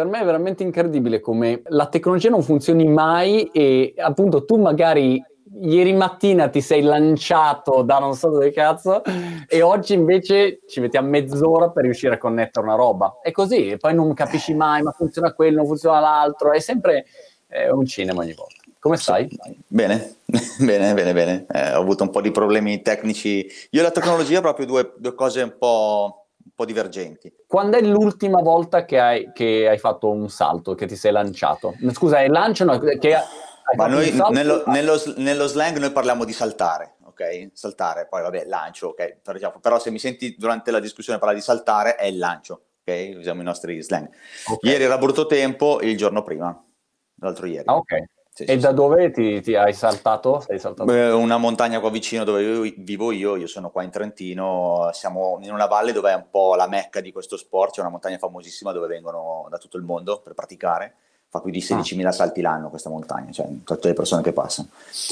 per me è veramente incredibile come la tecnologia non funzioni mai e appunto tu magari ieri mattina ti sei lanciato da non so dove cazzo e oggi invece ci metti a mezz'ora per riuscire a connettere una roba. È così, e poi non capisci mai, ma funziona quello, non funziona l'altro, è sempre eh, un cinema ogni volta. Come stai? Bene, bene, bene, bene. Eh, ho avuto un po' di problemi tecnici. Io e la tecnologia proprio due, due cose un po' po' divergenti. Quando è l'ultima volta che hai, che hai fatto un salto, che ti sei lanciato? Scusa, è lancio? No, che ma noi nello, nello, nello, slang noi parliamo di saltare, ok? Saltare, poi vabbè, lancio, ok? Però se mi senti durante la discussione parlare di saltare è il lancio, ok? Usiamo i nostri slang. Okay. Ieri era brutto tempo, il giorno prima, l'altro ieri. Ah, ok. Sì, e sì, da sì. dove ti, ti hai saltato? saltato? Beh, una montagna qua vicino dove vivo io, io sono qua in Trentino, siamo in una valle dove è un po' la mecca di questo sport, c'è una montagna famosissima dove vengono da tutto il mondo per praticare, fa più di 16.000 ah. salti l'anno questa montagna, cioè tutte le persone che passano.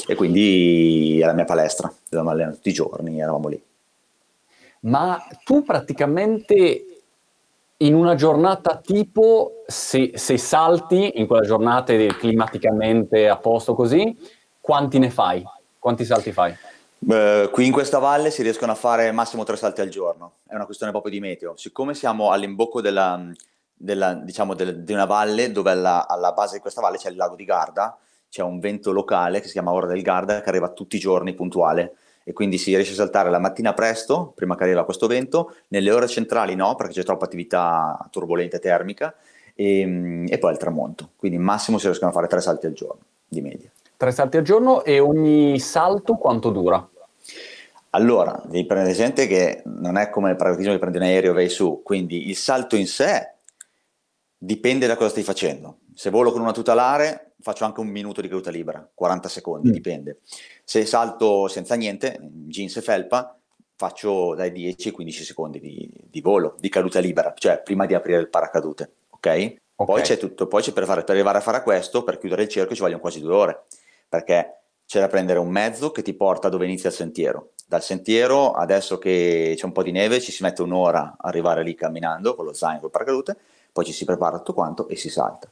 E quindi è la mia palestra, dove mi alleno tutti i giorni, eravamo lì. Ma tu praticamente in una giornata tipo, se, se salti in quella giornata climaticamente a posto così, quanti ne fai? Quanti salti fai? Eh, qui in questa valle si riescono a fare massimo tre salti al giorno, è una questione proprio di meteo. Siccome siamo all'imbocco della, della, diciamo, del, di una valle dove alla, alla, base di questa valle c'è il lago di Garda, c'è un vento locale che si chiama Ora del Garda che arriva tutti i giorni puntuale e quindi si riesce a saltare la mattina presto, prima che arriva questo vento, nelle ore centrali no, perché c'è troppa attività turbolenta termica, e, ehm, e poi al tramonto. Quindi massimo si riescono a fare tre salti al giorno, di media. Tre salti al giorno e ogni salto quanto dura? Allora, devi prendere presente che non è come il paracadutismo che prendi un aereo e vai su, quindi il salto in sé dipende da cosa stai facendo. Se volo con una tutelare faccio anche un minuto di caduta libera, 40 secondi, mm. dipende. Se salto senza niente, jeans e felpa, faccio dai 10 ai 15 secondi di, di, volo, di caduta libera, cioè prima di aprire il paracadute, ok? Okay. Poi c'è tutto, poi c'è per, fare, per, arrivare a fare questo, per chiudere il cerchio ci vogliono quasi due ore, perché c'è da prendere un mezzo che ti porta dove inizia il sentiero. Dal sentiero, adesso che c'è un po' di neve, ci si mette un'ora a arrivare lì camminando con lo zaino, con il paracadute, poi ci si prepara tutto quanto e si salta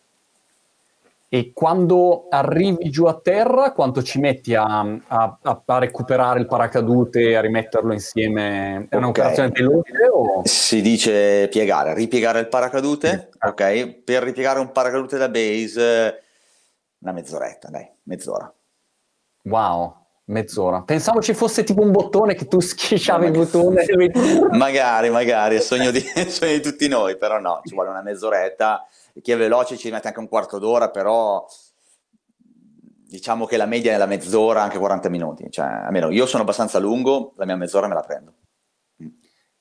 e quando arrivi giù a terra, quanto ci metti a, a, a recuperare il paracadute e a rimetterlo insieme? È okay. un'operazione veloce? O... Si dice piegare, ripiegare il paracadute. Sì. Ok, per ripiegare un paracadute da base, una mezz'oretta, dai, mezz'ora. Wow, mezz'ora. Pensavo ci fosse tipo un bottone che tu schisciavi no, il bottone. magari, magari, è sogno, sogno di tutti noi, però no, ci vuole una mezz'oretta chi è veloce ci mette anche un quarto d'ora, però diciamo che la media è la mezz'ora, anche 40 minuti, cioè almeno io sono abbastanza lungo, la mia mezz'ora me la prendo. Mm.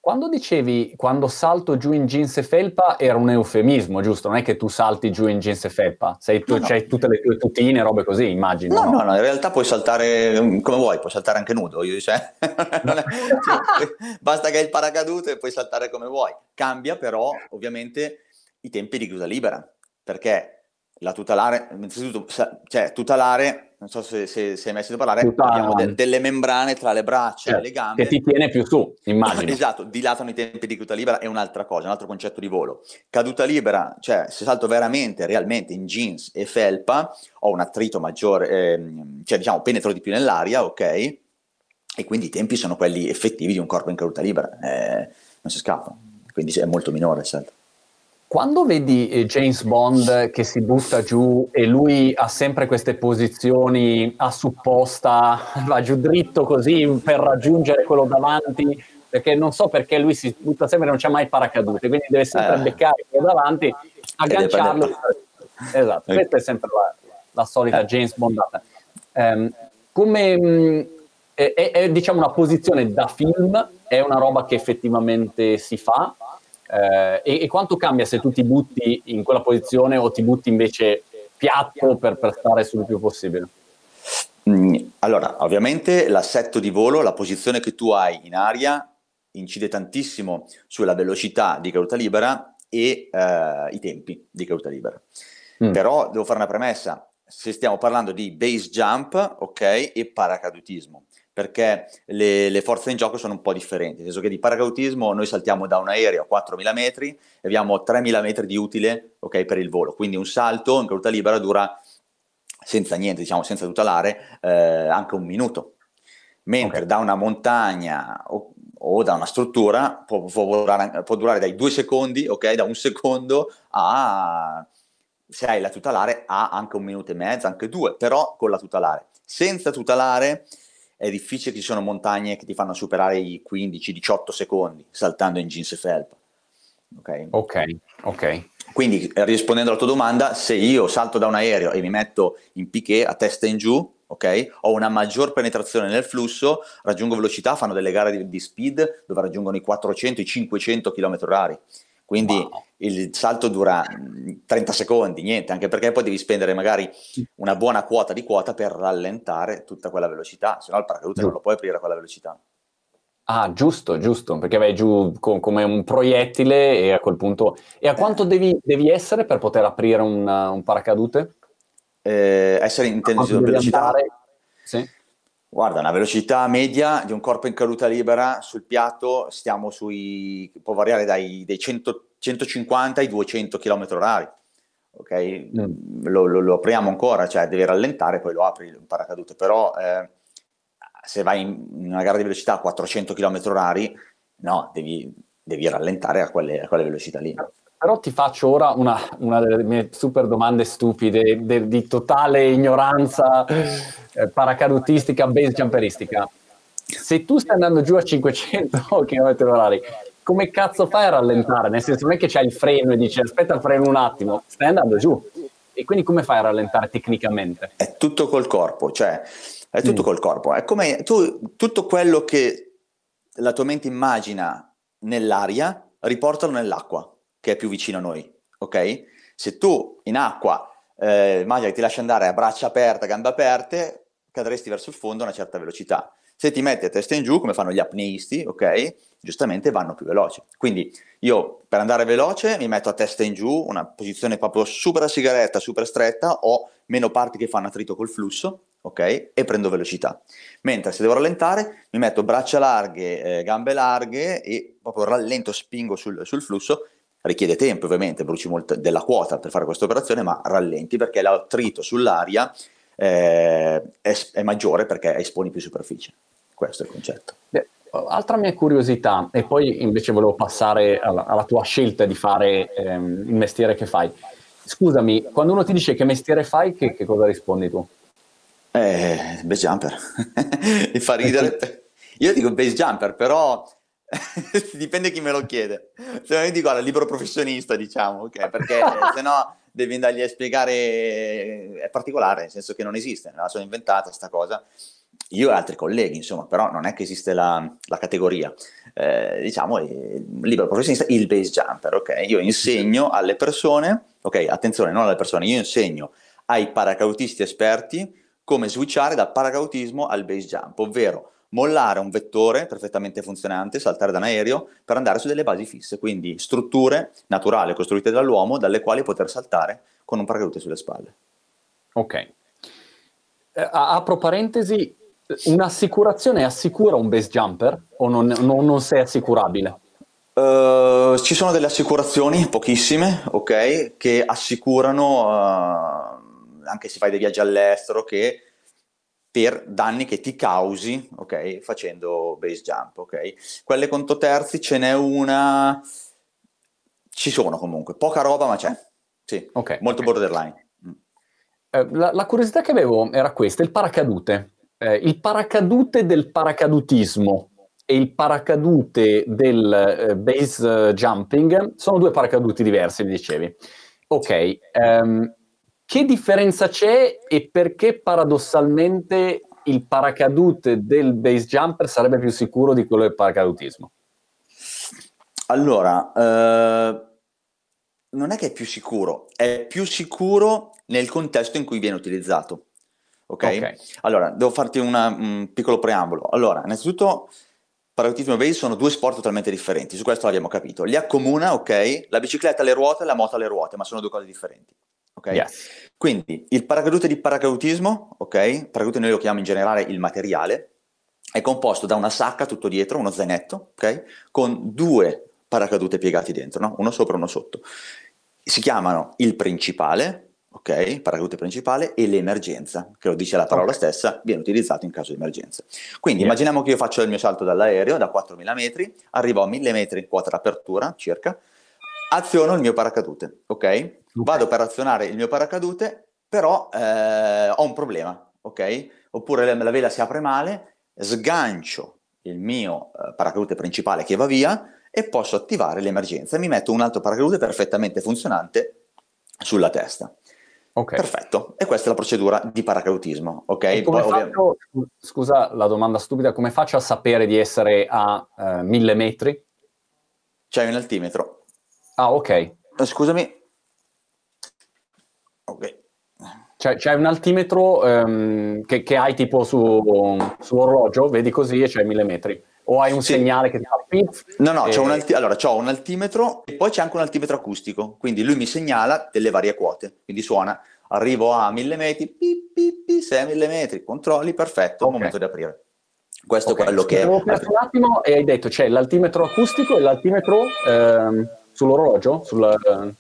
Quando dicevi quando salto giù in jeans e felpa era un eufemismo, giusto? Non è che tu salti giù in jeans e felpa, sei tu, no, no. tutte le tue tutine, robe così, immagino. No, no, no, no, in realtà puoi saltare mm, come vuoi, puoi saltare anche nudo, io, cioè, è, cioè, basta che hai il paracadute e puoi saltare come vuoi. Cambia però, ovviamente, i tempi di chiusa libera, perché la tutelare, innanzitutto, cioè tutelare, non so se, se, se hai mai sentito parlare, Tutalare. abbiamo de, delle membrane tra le braccia cioè, e certo, le gambe. Che ti tiene più su, immagino. Esatto, dilatano i tempi di caduta libera, è un'altra cosa, un altro concetto di volo. Caduta libera, cioè se salto veramente, realmente in jeans e felpa, ho un attrito maggiore, ehm, cioè diciamo penetro di più nell'aria, ok? E quindi i tempi sono quelli effettivi di un corpo in caduta libera, eh, non si scappa, quindi è molto minore il salto. Quando vedi eh, James Bond che si butta giù e lui ha sempre queste posizioni a supposta, va giù dritto così per raggiungere quello davanti, perché non so perché lui si butta sempre, e non c'è mai paracadute, quindi deve sempre eh. beccare quello davanti, agganciarlo. Esatto, eh. questa è sempre la, la solita eh. James Bond. Um, come mh, mm, è, è, è diciamo una posizione da film, è una roba che effettivamente si fa eh, e, e, quanto cambia se tu ti butti in quella posizione o ti butti invece piatto per, per stare sul più possibile? Mm, allora, ovviamente l'assetto di volo, la posizione che tu hai in aria incide tantissimo sulla velocità di caduta libera e eh, i tempi di caduta libera. Mm. Però devo fare una premessa, se stiamo parlando di base jump, ok, e paracadutismo perché le, le, forze in gioco sono un po' differenti, nel senso che di paracautismo noi saltiamo da un aereo a 4.000 metri e abbiamo 3.000 metri di utile okay, per il volo, quindi un salto in caduta libera dura senza niente, diciamo senza tutelare, eh, anche un minuto, mentre okay. da una montagna o, o da una struttura può, può, durare, può, durare, dai due secondi, ok, da un secondo a, se hai la tutelare, ha anche un minuto e mezzo, anche due, però con la tutelare. Senza tutelare è difficile che ci sono montagne che ti fanno superare i 15-18 secondi saltando in jeans e felpa. Ok, ok. Quindi rispondendo alla tua domanda, se io salto da un aereo e mi metto in piqué a testa in giù, ok? Ho una maggior penetrazione nel flusso, raggiungo velocità, fanno delle gare di, di speed dove raggiungono i 400, 500 km/h quindi wow. il salto dura 30 mm, secondi, niente, anche perché poi devi spendere magari una buona quota di quota per rallentare tutta quella velocità, se no il paracadute non lo puoi aprire a quella velocità. Ah, giusto, giusto, perché vai giù co- come un proiettile e a quel punto... E a eh. quanto devi, devi essere per poter aprire un, un paracadute? Eh, essere in tensione velocità? Sì. Guarda, una velocità media di un corpo in caduta libera sul piatto stiamo sui, può variare dai 100, 150 ai 200 km h ok? Mm. Lo, lo, lo, apriamo ancora, cioè devi rallentare, poi lo apri il paracadute, però eh, se vai in una gara di velocità a 400 km h no, devi, devi, rallentare a quelle, a quelle velocità lì. Però ti faccio ora una, una, delle mie super domande stupide de, di totale ignoranza eh, paracadutistica, base jumperistica. Se tu stai andando giù a 500 km orari, come cazzo fai a rallentare? Nel senso non è che c'hai il freno e dici aspetta freno un attimo, stai andando giù. E quindi come fai a rallentare tecnicamente? È tutto col corpo, cioè è tutto mm. col corpo. È come tu, tutto quello che la tua mente immagina nell'aria, riportalo nell'acqua che è più vicino a noi, ok? Se tu in acqua, eh, immagina ti lasci andare a braccia aperte, gambe aperte, cadresti verso il fondo a una certa velocità. Se ti metti a testa in giù, come fanno gli apneisti, ok? Giustamente vanno più veloci. Quindi io per andare veloce mi metto a testa in giù, una posizione proprio super a sigaretta, super stretta, ho meno parti che fanno attrito col flusso, ok? E prendo velocità. Mentre se devo rallentare, mi metto braccia larghe, eh, gambe larghe e proprio rallento, spingo sul, sul flusso richiede tempo ovviamente, bruci molto della quota per fare questa operazione, ma rallenti perché l'attrito sull'aria eh, è, è, maggiore perché esponi più superficie. Questo è il concetto. Beh, altra mia curiosità, e poi invece volevo passare alla, alla tua scelta di fare ehm, il mestiere che fai. Scusami, quando uno ti dice che mestiere fai, che, che cosa rispondi tu? Eh, base jumper. Mi fa ridere. Io dico base jumper, però Dipende chi me lo chiede. Se non mi dico al libero professionista, diciamo, okay, perché eh, se no devi andargli a spiegare, eh, è particolare, nel senso che non esiste, me la sono inventata questa cosa. Io e altri colleghi, insomma, però non è che esiste la, la categoria. Eh, diciamo, il eh, libero professionista, il base jumper, ok? Io insegno alle persone, ok, attenzione, non alle persone, io insegno ai paracautisti esperti come switchare dal paracautismo al base jump, ovvero mollare un vettore perfettamente funzionante, saltare da un aereo, per andare su delle basi fisse, quindi strutture naturali costruite dall'uomo dalle quali poter saltare con un paracadute sulle spalle. Ok. Eh, apro parentesi, un'assicurazione assicura un base jumper o non, non, non sei assicurabile? Uh, ci sono delle assicurazioni, pochissime, ok, che assicurano, uh, anche se fai dei viaggi all'estero, che per danni che ti causi, ok, facendo base jump, ok. Quelle conto terzi ce n'è una, ci sono comunque, poca roba ma c'è, sì, okay, molto okay. borderline. Mm. Eh, la, la, curiosità che avevo era questa, il paracadute, eh, il paracadute del paracadutismo e il paracadute del eh, base eh, jumping sono due paracaduti diversi, mi dicevi. Ok, um, che differenza c'è e perché paradossalmente il paracadute del base jumper sarebbe più sicuro di quello del paracadutismo? Allora, eh, non è che è più sicuro, è più sicuro nel contesto in cui viene utilizzato. Ok? Allora, devo farti una, un piccolo preambolo. Allora, innanzitutto, paracadutismo e base sono due sport totalmente differenti, su questo l'abbiamo capito. Li accomuna, ok? La bicicletta alle ruote, e la moto alle ruote, ma sono due cose differenti. Okay? Yes. Quindi il paracadute di paracadutismo, ok? Paracadute noi lo chiamiamo in generale il materiale, è composto da una sacca tutto dietro, uno zainetto, ok? Con due paracadute piegati dentro, no? uno sopra e uno sotto. Si chiamano il principale, ok? Paracadute principale e l'emergenza, che lo dice la parola okay. stessa, viene utilizzato in caso di emergenza. Quindi yeah. immaginiamo che io faccio il mio salto dall'aereo da 4.000 metri, arrivo a 1.000 metri in quota d'apertura circa, aziono il mio paracadute, ok? Vado per azionare il mio paracadute, però eh, ho un problema, ok? Oppure la, la vela si apre male, sgancio il mio eh, paracadute principale che va via e posso attivare l'emergenza. Mi metto un altro paracadute perfettamente funzionante sulla testa. Okay. Perfetto, e questa è la procedura di paracadutismo. Okay? Poi, faccio, scusa la domanda stupida, come faccio a sapere di essere a eh, mille metri? C'è un altimetro. Ah, ok. Eh, scusami. Ok. Cioè, c'è un altimetro um, che, che, hai tipo su, su, orologio, vedi così e c'è mille metri. O hai un sì. segnale che ti fa pizz? No, no, e... c'è un alti- allora c'ho un altimetro e poi c'è anche un altimetro acustico, quindi lui mi segnala delle varie quote, quindi suona, arrivo a mille metri, pi, pi, pi, sei a mille metri, controlli, perfetto, okay. momento di aprire. Questo okay. è quello che... Devo un attimo e hai detto c'è l'altimetro acustico e l'altimetro... Ehm Sull'orologio? Sul...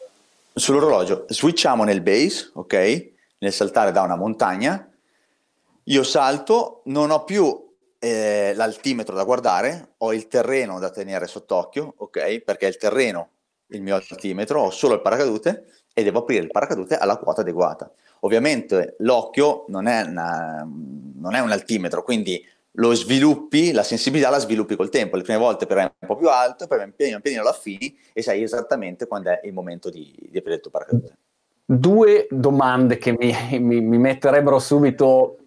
Sull'orologio. Switchiamo nel base, ok? Nel saltare da una montagna. Io salto, non ho più eh, l'altimetro da guardare, ho il terreno da tenere sott'occhio, ok? Perché il terreno, il mio altimetro, ho solo il paracadute e devo aprire il paracadute alla quota adeguata. Ovviamente l'occhio non è, una, non è un altimetro, quindi lo sviluppi, la sensibilità la sviluppi col tempo. Le prime volte per un po' più alto, poi pian pianino lo affini e sai esattamente quando è il momento di, di aprire il tuo paracadute. Due domande che mi, mi, mi, metterebbero subito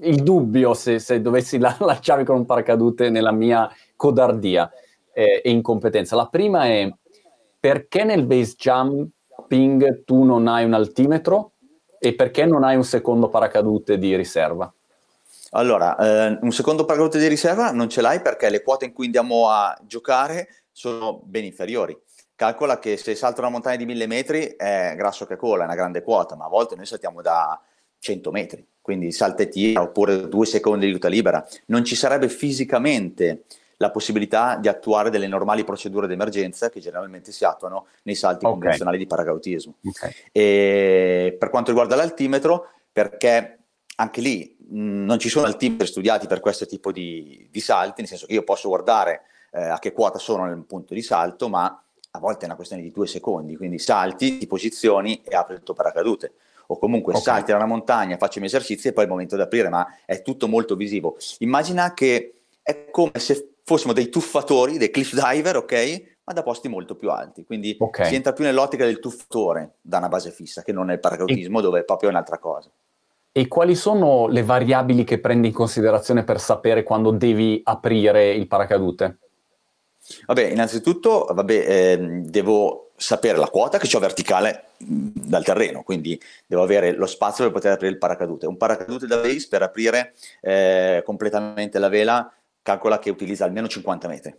il dubbio se, se dovessi la, lanciarmi con un paracadute nella mia codardia eh, e incompetenza. La prima è perché nel base jumping tu non hai un altimetro e perché non hai un secondo paracadute di riserva? Allora, eh, un secondo pagato di riserva non ce l'hai perché le quote in cui andiamo a giocare sono ben inferiori. Calcola che se salto una montagna di 1000 metri è grasso che cola, è una grande quota, ma a volte noi saltiamo da 100 metri, quindi salta e tira oppure due secondi di ruta libera. Non ci sarebbe fisicamente la possibilità di attuare delle normali procedure d'emergenza che generalmente si attuano nei salti okay. convenzionali di paracautismo. Okay. per quanto riguarda l'altimetro, perché anche lì non ci sono altimetri studiati per questo tipo di, di, salti, nel senso che io posso guardare eh, a che quota sono nel punto di salto, ma a volte è una questione di due secondi, quindi salti, ti posizioni e apri il tuo paracadute. O comunque okay. salti da una montagna, faccio i miei esercizi e poi è il momento di aprire, ma è tutto molto visivo. Immagina che è come se fossimo dei tuffatori, dei cliff diver, ok? Ma da posti molto più alti. Quindi okay. si entra più nell'ottica del tuffatore da una base fissa che non nel paracadutismo, e... dove è proprio un'altra cosa. E quali sono le variabili che prendi in considerazione per sapere quando devi aprire il paracadute? Vabbè, innanzitutto vabbè, eh, devo sapere la quota che ho verticale dal terreno, quindi devo avere lo spazio per poter aprire il paracadute. Un paracadute da base per aprire eh, completamente la vela calcola che utilizza almeno 50 metri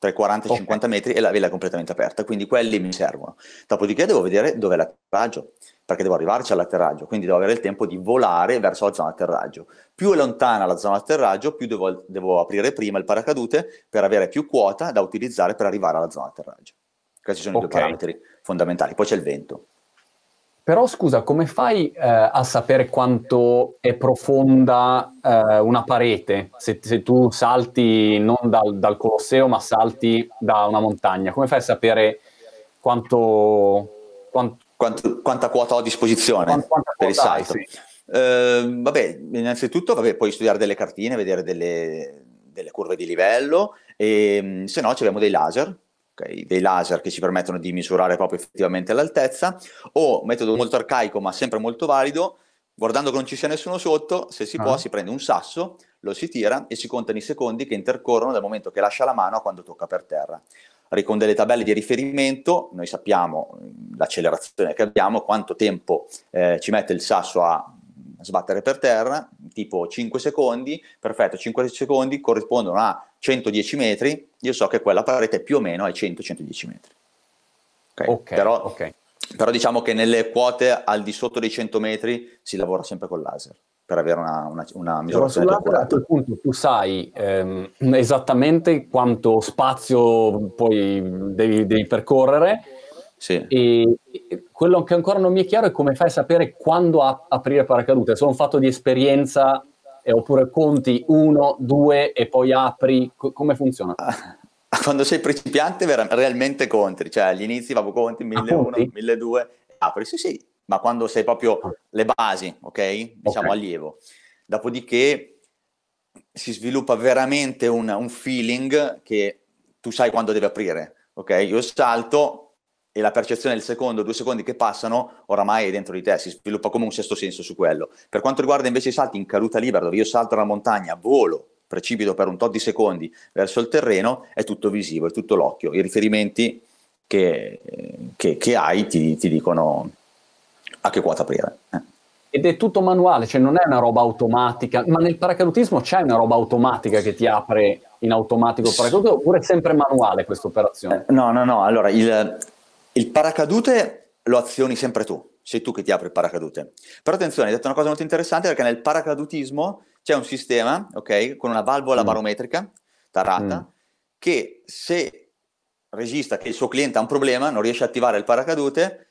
tra i 40 e i okay. 50 metri e la vela è completamente aperta, quindi quelli mi servono. Dopodiché devo vedere dov'è l'atterraggio, perché devo arrivarci all'atterraggio, quindi devo avere il tempo di volare verso la zona atterraggio. Più è lontana la zona atterraggio, più devo, devo aprire prima il paracadute per avere più quota da utilizzare per arrivare alla zona atterraggio. Questi sono okay. i due parametri fondamentali. Poi c'è il vento. Però scusa, come fai eh, a sapere quanto è profonda eh, una parete se, se, tu salti non dal, dal, Colosseo ma salti da una montagna? Come fai a sapere quanto, quant, quanto, quanta quota ho a disposizione quanta, quanta per il site. sì. eh, vabbè, innanzitutto vabbè, puoi studiare delle cartine, vedere delle, delle curve di livello, e ehm, se no ci abbiamo dei laser, okay? dei laser che ci permettono di misurare proprio effettivamente l'altezza, o metodo molto arcaico ma sempre molto valido, guardando che non ci sia nessuno sotto, se si ah. può si prende un sasso, lo si tira e si contano i secondi che intercorrono dal momento che lascia la mano a quando tocca per terra con delle tabelle di riferimento, noi sappiamo mm, l'accelerazione che abbiamo, quanto tempo eh, ci mette il sasso a sbattere per terra, tipo 5 secondi, perfetto, 5 secondi corrispondono a 110 metri, io so che quella parete è più o meno ai 100-110 metri. Okay? Okay, però, okay. però diciamo che nelle quote al di sotto dei 100 metri si lavora sempre col laser per avere una, una, una misurazione più accurata. punto tu sai ehm, esattamente quanto spazio poi devi, devi percorrere sì. e quello che ancora non mi è chiaro è come fai a sapere quando a, aprire paracadute, è solo un fatto di esperienza eh, oppure conti uno, due e poi apri, C- come funziona? Quando sei principiante ver- realmente conti, cioè agli inizi vado conti mille 1002, apri, sì sì, ma quando sei proprio ah. le basi, ok? Diciamo okay. allievo. Dopodiché si sviluppa veramente un, un, feeling che tu sai quando devi aprire, ok? Io salto e la percezione del secondo, due secondi che passano, oramai è dentro di te, si sviluppa come un sesto senso su quello. Per quanto riguarda invece i salti in caduta libera, dove io salto la montagna, volo, precipito per un tot di secondi verso il terreno, è tutto visivo, è tutto l'occhio. I riferimenti che, che, che hai ti, ti dicono a che quota aprire. Eh. Ed è tutto manuale, cioè non è una roba automatica, ma nel paracadutismo c'è una roba automatica che ti apre in automatico il paracadute oppure è sempre manuale questa operazione? Eh, no, no, no, allora il, il paracadute lo azioni sempre tu, sei tu che ti apri il paracadute. Però attenzione, hai detto una cosa molto interessante perché nel paracadutismo c'è un sistema, ok, con una valvola mm. barometrica tarata mm. che se registra che il suo cliente ha un problema, non riesce a attivare il paracadute,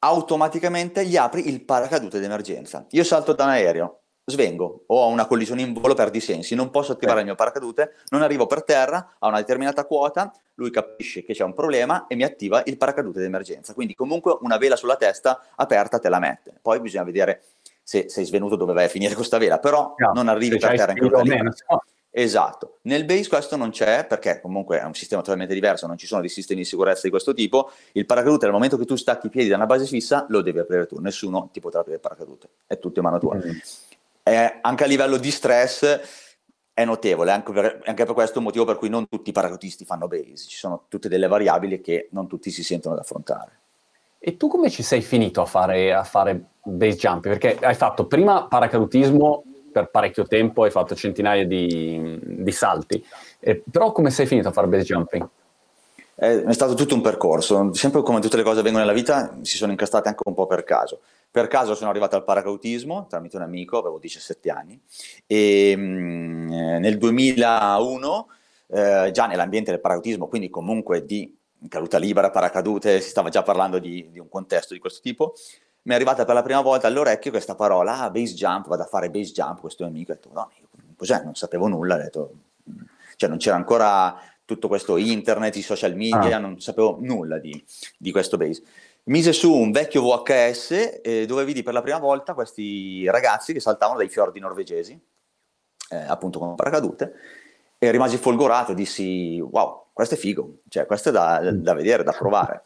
automaticamente gli apri il paracadute d'emergenza. Io salto da un aereo, svengo o ho una collisione in volo per disensi, non posso attivare eh. il mio paracadute, non arrivo per terra a una determinata quota, lui capisce che c'è un problema e mi attiva il paracadute d'emergenza. Quindi comunque una vela sulla testa aperta te la mette. Poi bisogna vedere se sei svenuto dove vai a finire questa vela, però no, non arrivi per terra in crota libera. Esatto, nel base questo non c'è perché comunque è un sistema totalmente diverso, non ci sono dei sistemi di sicurezza di questo tipo, il paracadute al momento che tu stacchi i piedi da una base fissa lo devi aprire tu, nessuno ti potrà aprire il paracadute, è tutto in mano tua. Mm-hmm. Eh, anche a livello di stress è notevole, anche per, anche per questo motivo per cui non tutti i paracadutisti fanno base, ci sono tutte delle variabili che non tutti si sentono ad affrontare. E tu come ci sei finito a fare, a fare base jump? Perché hai fatto prima paracadutismo per parecchio tempo, hai fatto centinaia di, di salti. Eh, però come sei finito a fare base jumping? Eh, è stato tutto un percorso, sempre come tutte le cose vengono nella vita, si sono incastrate anche un po' per caso. Per caso sono arrivato al paracautismo tramite un amico, avevo 17 anni, e mh, mm, eh, nel 2001, eh, già nell'ambiente del paracautismo, quindi comunque di caduta libera, paracadute, si stava già parlando di, di un contesto di questo tipo, mi è arrivata per la prima volta all'orecchio questa parola, ah, base jump, vado a fare base jump, questo mio amico, ha detto, no, cos'è? Non sapevo nulla, ho detto, cioè non c'era ancora tutto questo internet, i social media, ah. non sapevo nulla di, di, questo base. Mise su un vecchio VHS eh, dove vidi per la prima volta questi ragazzi che saltavano dai fiordi norvegesi, eh, appunto con paracadute, e rimasi folgorato, dissi, wow, questo è figo, cioè questo è da, da vedere, da provare.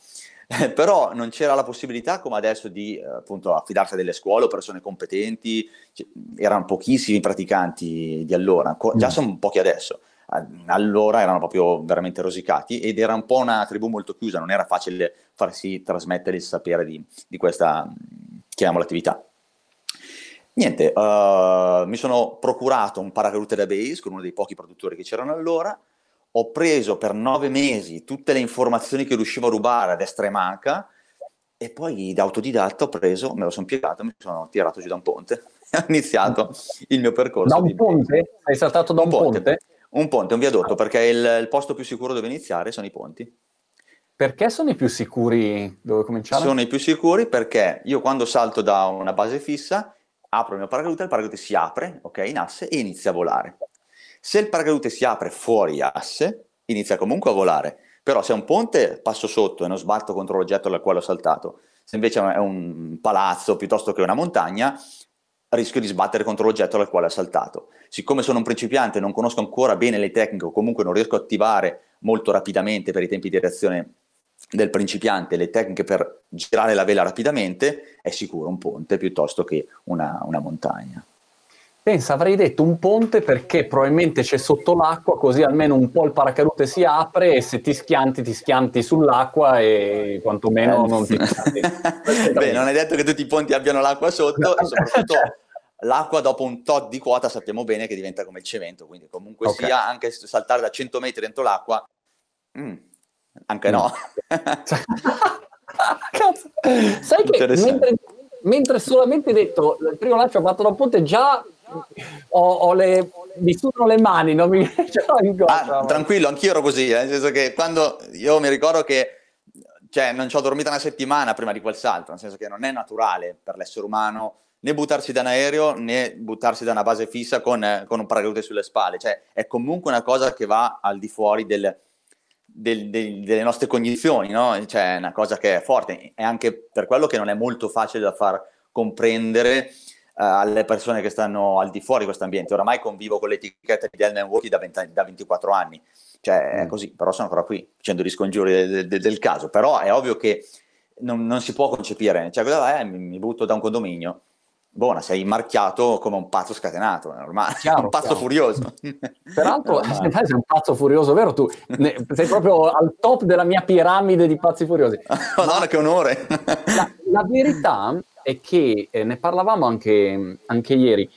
Eh, però non c'era la possibilità come adesso di eh, appunto, affidarsi a delle scuole o persone competenti, cioè, erano pochissimi i praticanti di allora, Co- già mm. sono pochi adesso, allora erano proprio veramente rosicati ed era un po' una tribù molto chiusa, non era facile farsi trasmettere il sapere di, di questa, chiamiamola attività. Niente, uh, mi sono procurato un paracadute da base con uno dei pochi produttori che c'erano allora, ho preso per nove mesi tutte le informazioni che riuscivo a rubare a destra e manca e poi da autodidatta ho preso, me lo sono piegato, mi sono tirato giù da un ponte e ho iniziato il mio percorso. Da un ponte? Hai saltato da un, un ponte? ponte? Un ponte, un viadotto, ah. perché il, il, posto più sicuro dove iniziare sono i ponti. Perché sono i più sicuri dove cominciare? Sono i più sicuri perché io quando salto da una base fissa apro il mio paracadute, il paracadute si apre, ok, in asse e inizia a volare. Se il paracadute si apre fuori asse, inizia comunque a volare, però se è un ponte passo sotto e non sbatto contro l'oggetto dal quale ho saltato, se invece è un palazzo piuttosto che una montagna, rischio di sbattere contro l'oggetto dal quale ho saltato. Siccome sono un principiante, e non conosco ancora bene le tecniche o comunque non riesco a attivare molto rapidamente per i tempi di reazione del principiante le tecniche per girare la vela rapidamente, è sicuro un ponte piuttosto che una, una montagna. Pensa, avrei detto un ponte perché probabilmente c'è sotto l'acqua, così almeno un po' il paracadute si apre e se ti schianti, ti schianti sull'acqua e quantomeno eh, non ti schianti. Beh, non è detto che tutti i ponti abbiano l'acqua sotto, soprattutto l'acqua dopo un tot di quota sappiamo bene che diventa come il cemento, quindi comunque okay. sia, anche saltare da 100 metri dentro l'acqua, mm, anche no. no. Cazzo, sai che mentre, mentre solamente detto il primo lancio fatto da un ponte già ho, ho le, mi sudano le mani, non mi ricordo. Ah, tranquillo, anch'io ero così, eh, nel senso che quando io mi ricordo che cioè, non ci ho dormito una settimana prima di quel salto, nel senso che non è naturale per l'essere umano né buttarsi da un aereo né buttarsi da una base fissa con, con un paracadute sulle spalle, cioè è comunque una cosa che va al di fuori del, del, del, delle nostre cognizioni, no? cioè è una cosa che è forte, è anche per quello che non è molto facile da far comprendere eh, alle persone che stanno al di fuori di questo ambiente. Oramai convivo con l'etichetta di Del Working da, 20, da 24 anni, cioè è mm. così, però sono ancora qui facendo gli scongiuri del, del, del caso. Però è ovvio che non, non si può concepire, cioè, eh, mi, mi butto da un condominio. Buona, sei marchiato come un pazzo scatenato, è normale, chiaro, un pazzo chiaro. furioso. Peraltro, sei un pazzo furioso, vero tu? sei proprio al top della mia piramide di pazzi furiosi. Madonna, Ma... che onore! La la verità è che eh, ne parlavamo anche, anche ieri.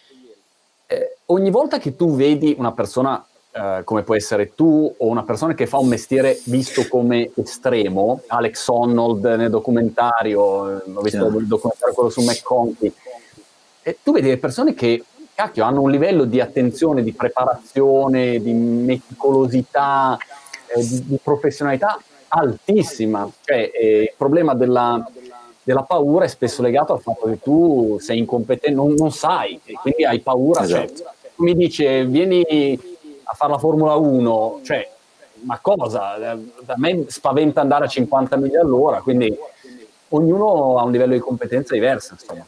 Eh, ogni volta che tu vedi una persona eh, come può essere tu o una persona che fa un mestiere visto come estremo, Alex Honnold nel documentario, ho visto yeah. Certo. il documentario quello su McConkie, tu vedi le persone che cacchio, hanno un livello di attenzione, di preparazione, di meticolosità, eh, di, di, professionalità altissima. Cioè, eh, il problema della della paura è spesso legato al fatto che tu sei incompetente, non, non sai, e quindi hai paura. Cioè, esatto. Cioè, mi dice, vieni a fare la Formula 1, cioè, ma cosa? Da eh, me spaventa andare a 50 miglia all'ora, quindi ognuno ha un livello di competenza diverso. Insomma.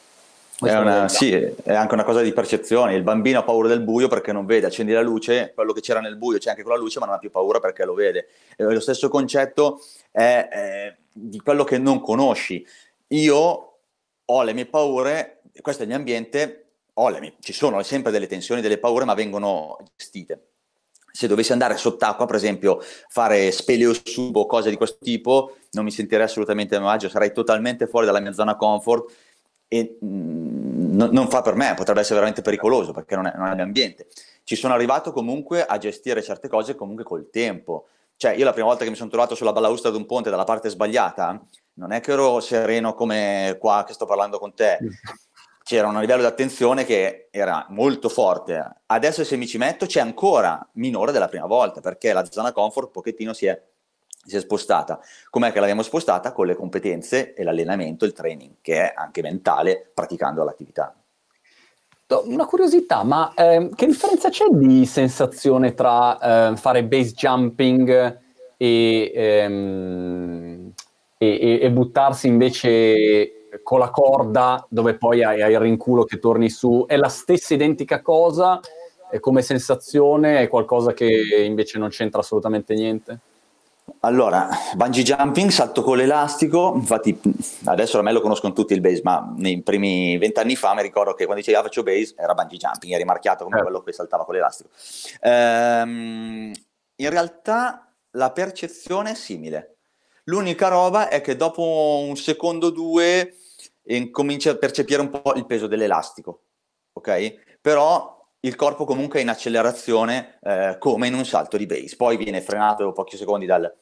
È una, sì, è anche una cosa di percezione. Il bambino ha paura del buio perché non vede, accendi la luce, quello che c'era nel buio c'è anche con la luce, ma non ha più paura perché lo vede. E lo stesso concetto è, è eh, di quello che non conosci io ho le mie paure, questo è il mio ambiente, mie, ci sono sempre delle tensioni, delle paure, ma vengono gestite. Se dovessi andare sott'acqua, per esempio, fare speleosub o cose di questo tipo, non mi sentirei assolutamente a mio agio, sarei totalmente fuori dalla mia zona comfort e mh, mm, non fa per me, potrebbe essere veramente pericoloso perché non è, non è il ambiente. Ci sono arrivato comunque a gestire certe cose comunque col tempo. Cioè, io la prima volta che mi sono trovato sulla balaustra di un ponte dalla parte sbagliata, non è che ero sereno come qua che sto parlando con te. C'era un livello di attenzione che era molto forte. Adesso se mi ci metto c'è ancora minore della prima volta, perché la zona comfort pochettino si è, si è spostata. Com'è che l'abbiamo spostata? Con le competenze e l'allenamento, il training, che è anche mentale, praticando l'attività. Una curiosità, ma eh, che differenza c'è di sensazione tra eh, fare base jumping e ehm, e, e, buttarsi invece con la corda dove poi hai, hai, il rinculo che torni su. È la stessa identica cosa, è come sensazione, è qualcosa che invece non c'entra assolutamente niente. Allora, bungee jumping, salto con l'elastico, infatti adesso ormai lo conoscono tutti il base, ma nei primi vent'anni fa mi ricordo che quando dicevi ah, faccio base era bungee jumping, era rimarchiato come eh. quello che saltava con l'elastico. Ehm, in realtà la percezione è simile, L'unica roba è che dopo un secondo o due eh, a percepire un po' il peso dell'elastico, ok? Però il corpo comunque è in accelerazione eh, come in un salto di base, poi viene frenato pochi secondi dal,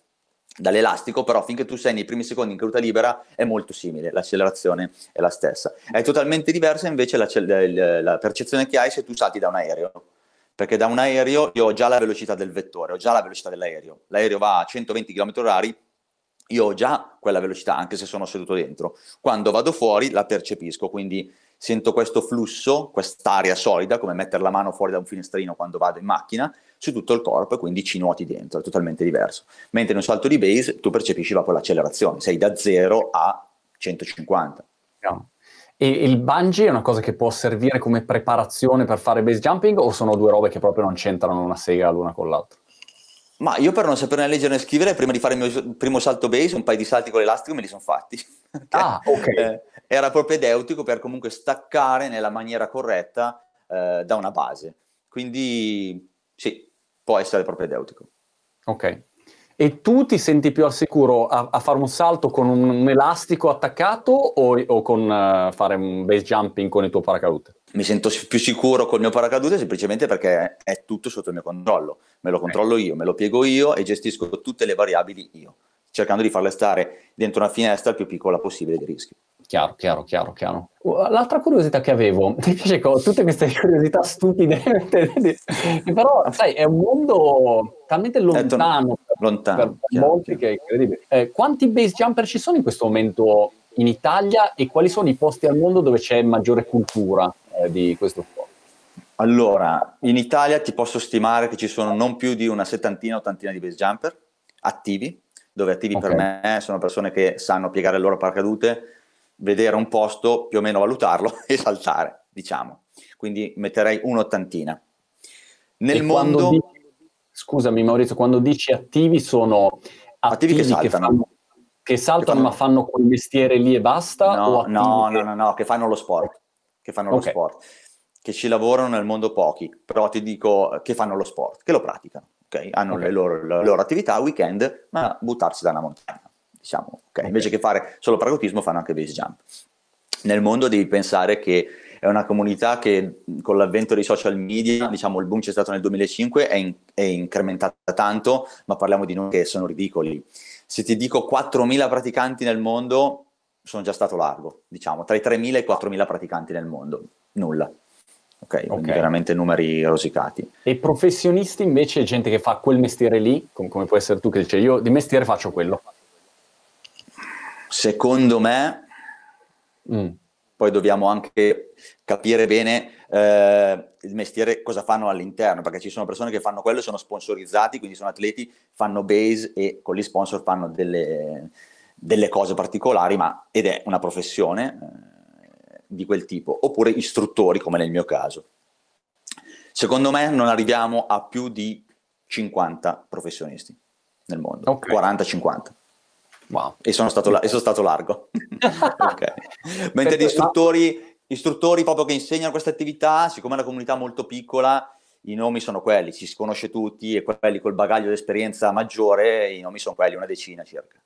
dall'elastico, però finché tu sei nei primi secondi in caduta libera è molto simile, l'accelerazione è la stessa. È totalmente diversa invece la, la percezione che hai se tu salti da un aereo, perché da un aereo io ho già la velocità del vettore, ho già la velocità dell'aereo, l'aereo va a 120 km h io ho già quella velocità, anche se sono seduto dentro. Quando vado fuori la percepisco, quindi sento questo flusso, quest'aria solida, come mettere la mano fuori da un finestrino quando vado in macchina, su tutto il corpo e quindi ci nuoti dentro, è totalmente diverso. Mentre in un salto di base tu percepisci proprio l'accelerazione, sei da 0 a 150. No. E il bungee è una cosa che può servire come preparazione per fare base jumping o sono due robe che proprio non c'entrano una sega l'una con l'altra? Ma io per non saperne leggere né scrivere, prima di fare il mio primo salto base, un paio di salti con l'elastico me li sono fatti. Cioè, ah, ok. Eh, era proprio propedeutico per comunque staccare nella maniera corretta eh, da una base. Quindi sì, può essere proprio propedeutico. Ok. E tu ti senti più al sicuro a, a fare un salto con un, un elastico attaccato o, o con uh, fare un base jumping con il tuo paracadute? mi sento più sicuro col mio paracadute semplicemente perché è tutto sotto il mio controllo. Me lo controllo io, me lo piego io e gestisco tutte le variabili io, cercando di farle stare dentro una finestra il più piccola possibile di rischio. Chiaro, chiaro, chiaro, chiaro. L'altra curiosità che avevo, ti piace con tutte queste curiosità stupide, però sai, è un mondo talmente lontano, lontano per chiaro, molti chiaro. che è incredibile. Eh, quanti base jumper ci sono in questo momento in Italia e quali sono i posti al mondo dove c'è maggiore cultura? eh, di questo fuoco? Allora, in Italia ti posso stimare che ci sono non più di una settantina, o ottantina di base jumper attivi, dove attivi okay. per me sono persone che sanno piegare le loro paracadute, vedere un posto, più o meno valutarlo e saltare, diciamo. Quindi metterei un'ottantina. Nel e mondo... Dici, scusami Maurizio, quando dici attivi sono attivi, attivi che saltano. Che fanno, che saltano che fanno... ma fanno quel mestiere lì e basta? No, no, no, no, no, che fanno lo sport che fanno okay. lo sport, che ci lavorano nel mondo pochi, però ti dico eh, che fanno lo sport, che lo praticano, okay? hanno okay. Le, loro, le, loro, attività weekend, ma buttarsi da una montagna, diciamo, invece che fare solo paragotismo fanno anche base jump. Nel mondo devi pensare che è una comunità che con l'avvento dei social media, diciamo il boom c'è stato nel 2005, è, in, è incrementata tanto, ma parliamo di noi che sono ridicoli. Se ti dico 4.000 praticanti nel mondo, sono già stato largo, diciamo, tra i 3.000 e i 4.000 praticanti nel mondo, nulla. Ok, okay. veramente numeri rosicati. E professionisti invece, gente che fa quel mestiere lì, come può essere tu che dici io di mestiere faccio quello. Secondo me, mm. poi dobbiamo anche capire bene eh, il mestiere cosa fanno all'interno, perché ci sono persone che fanno quello sono sponsorizzati, quindi sono atleti, fanno base e con gli sponsor fanno delle delle cose particolari, ma, ed è una professione eh, di quel tipo, oppure istruttori come nel mio caso. Secondo me non arriviamo a più di 50 professionisti nel mondo, okay. 40-50. Wow. E, sono stato, e sono stato largo. okay. Mentre gli istruttori, istruttori proprio che insegnano questa attività, siccome è una comunità molto piccola, i nomi sono quelli, si conosce tutti e quelli col bagaglio di esperienza maggiore, i nomi sono quelli, una decina circa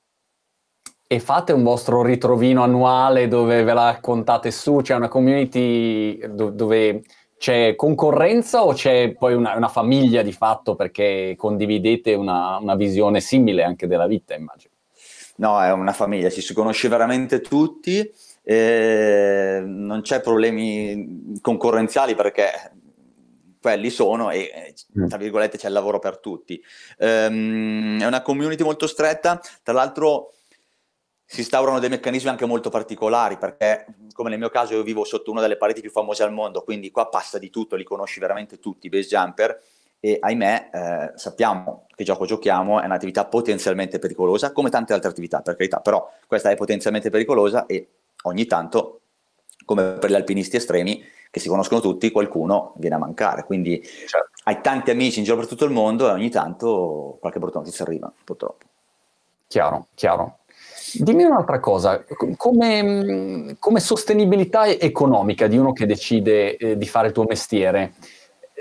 e fate un vostro ritrovino annuale dove ve la raccontate su, c'è una community do- dove c'è concorrenza o c'è poi una, una famiglia di fatto perché condividete una, una, visione simile anche della vita, immagino. No, è una famiglia, ci si conosce veramente tutti, eh, non c'è problemi concorrenziali perché quelli sono e mm. tra virgolette c'è il lavoro per tutti. Um, è una community molto stretta, tra l'altro si instaurano dei meccanismi anche molto particolari, perché come nel mio caso io vivo sotto una delle pareti più famose al mondo, quindi qua passa di tutto, li conosci veramente tutti, i base jumper, e ahimè eh, sappiamo che gioco giochiamo è un'attività potenzialmente pericolosa, come tante altre attività per carità, però questa è potenzialmente pericolosa e ogni tanto, come per gli alpinisti estremi, che si conoscono tutti, qualcuno viene a mancare, quindi certo. hai tanti amici in giro per tutto il mondo e ogni tanto qualche brutta notizia arriva, purtroppo. Chiaro, chiaro. Dimmi un'altra cosa, come, come, sostenibilità economica di uno che decide eh, di fare il tuo mestiere,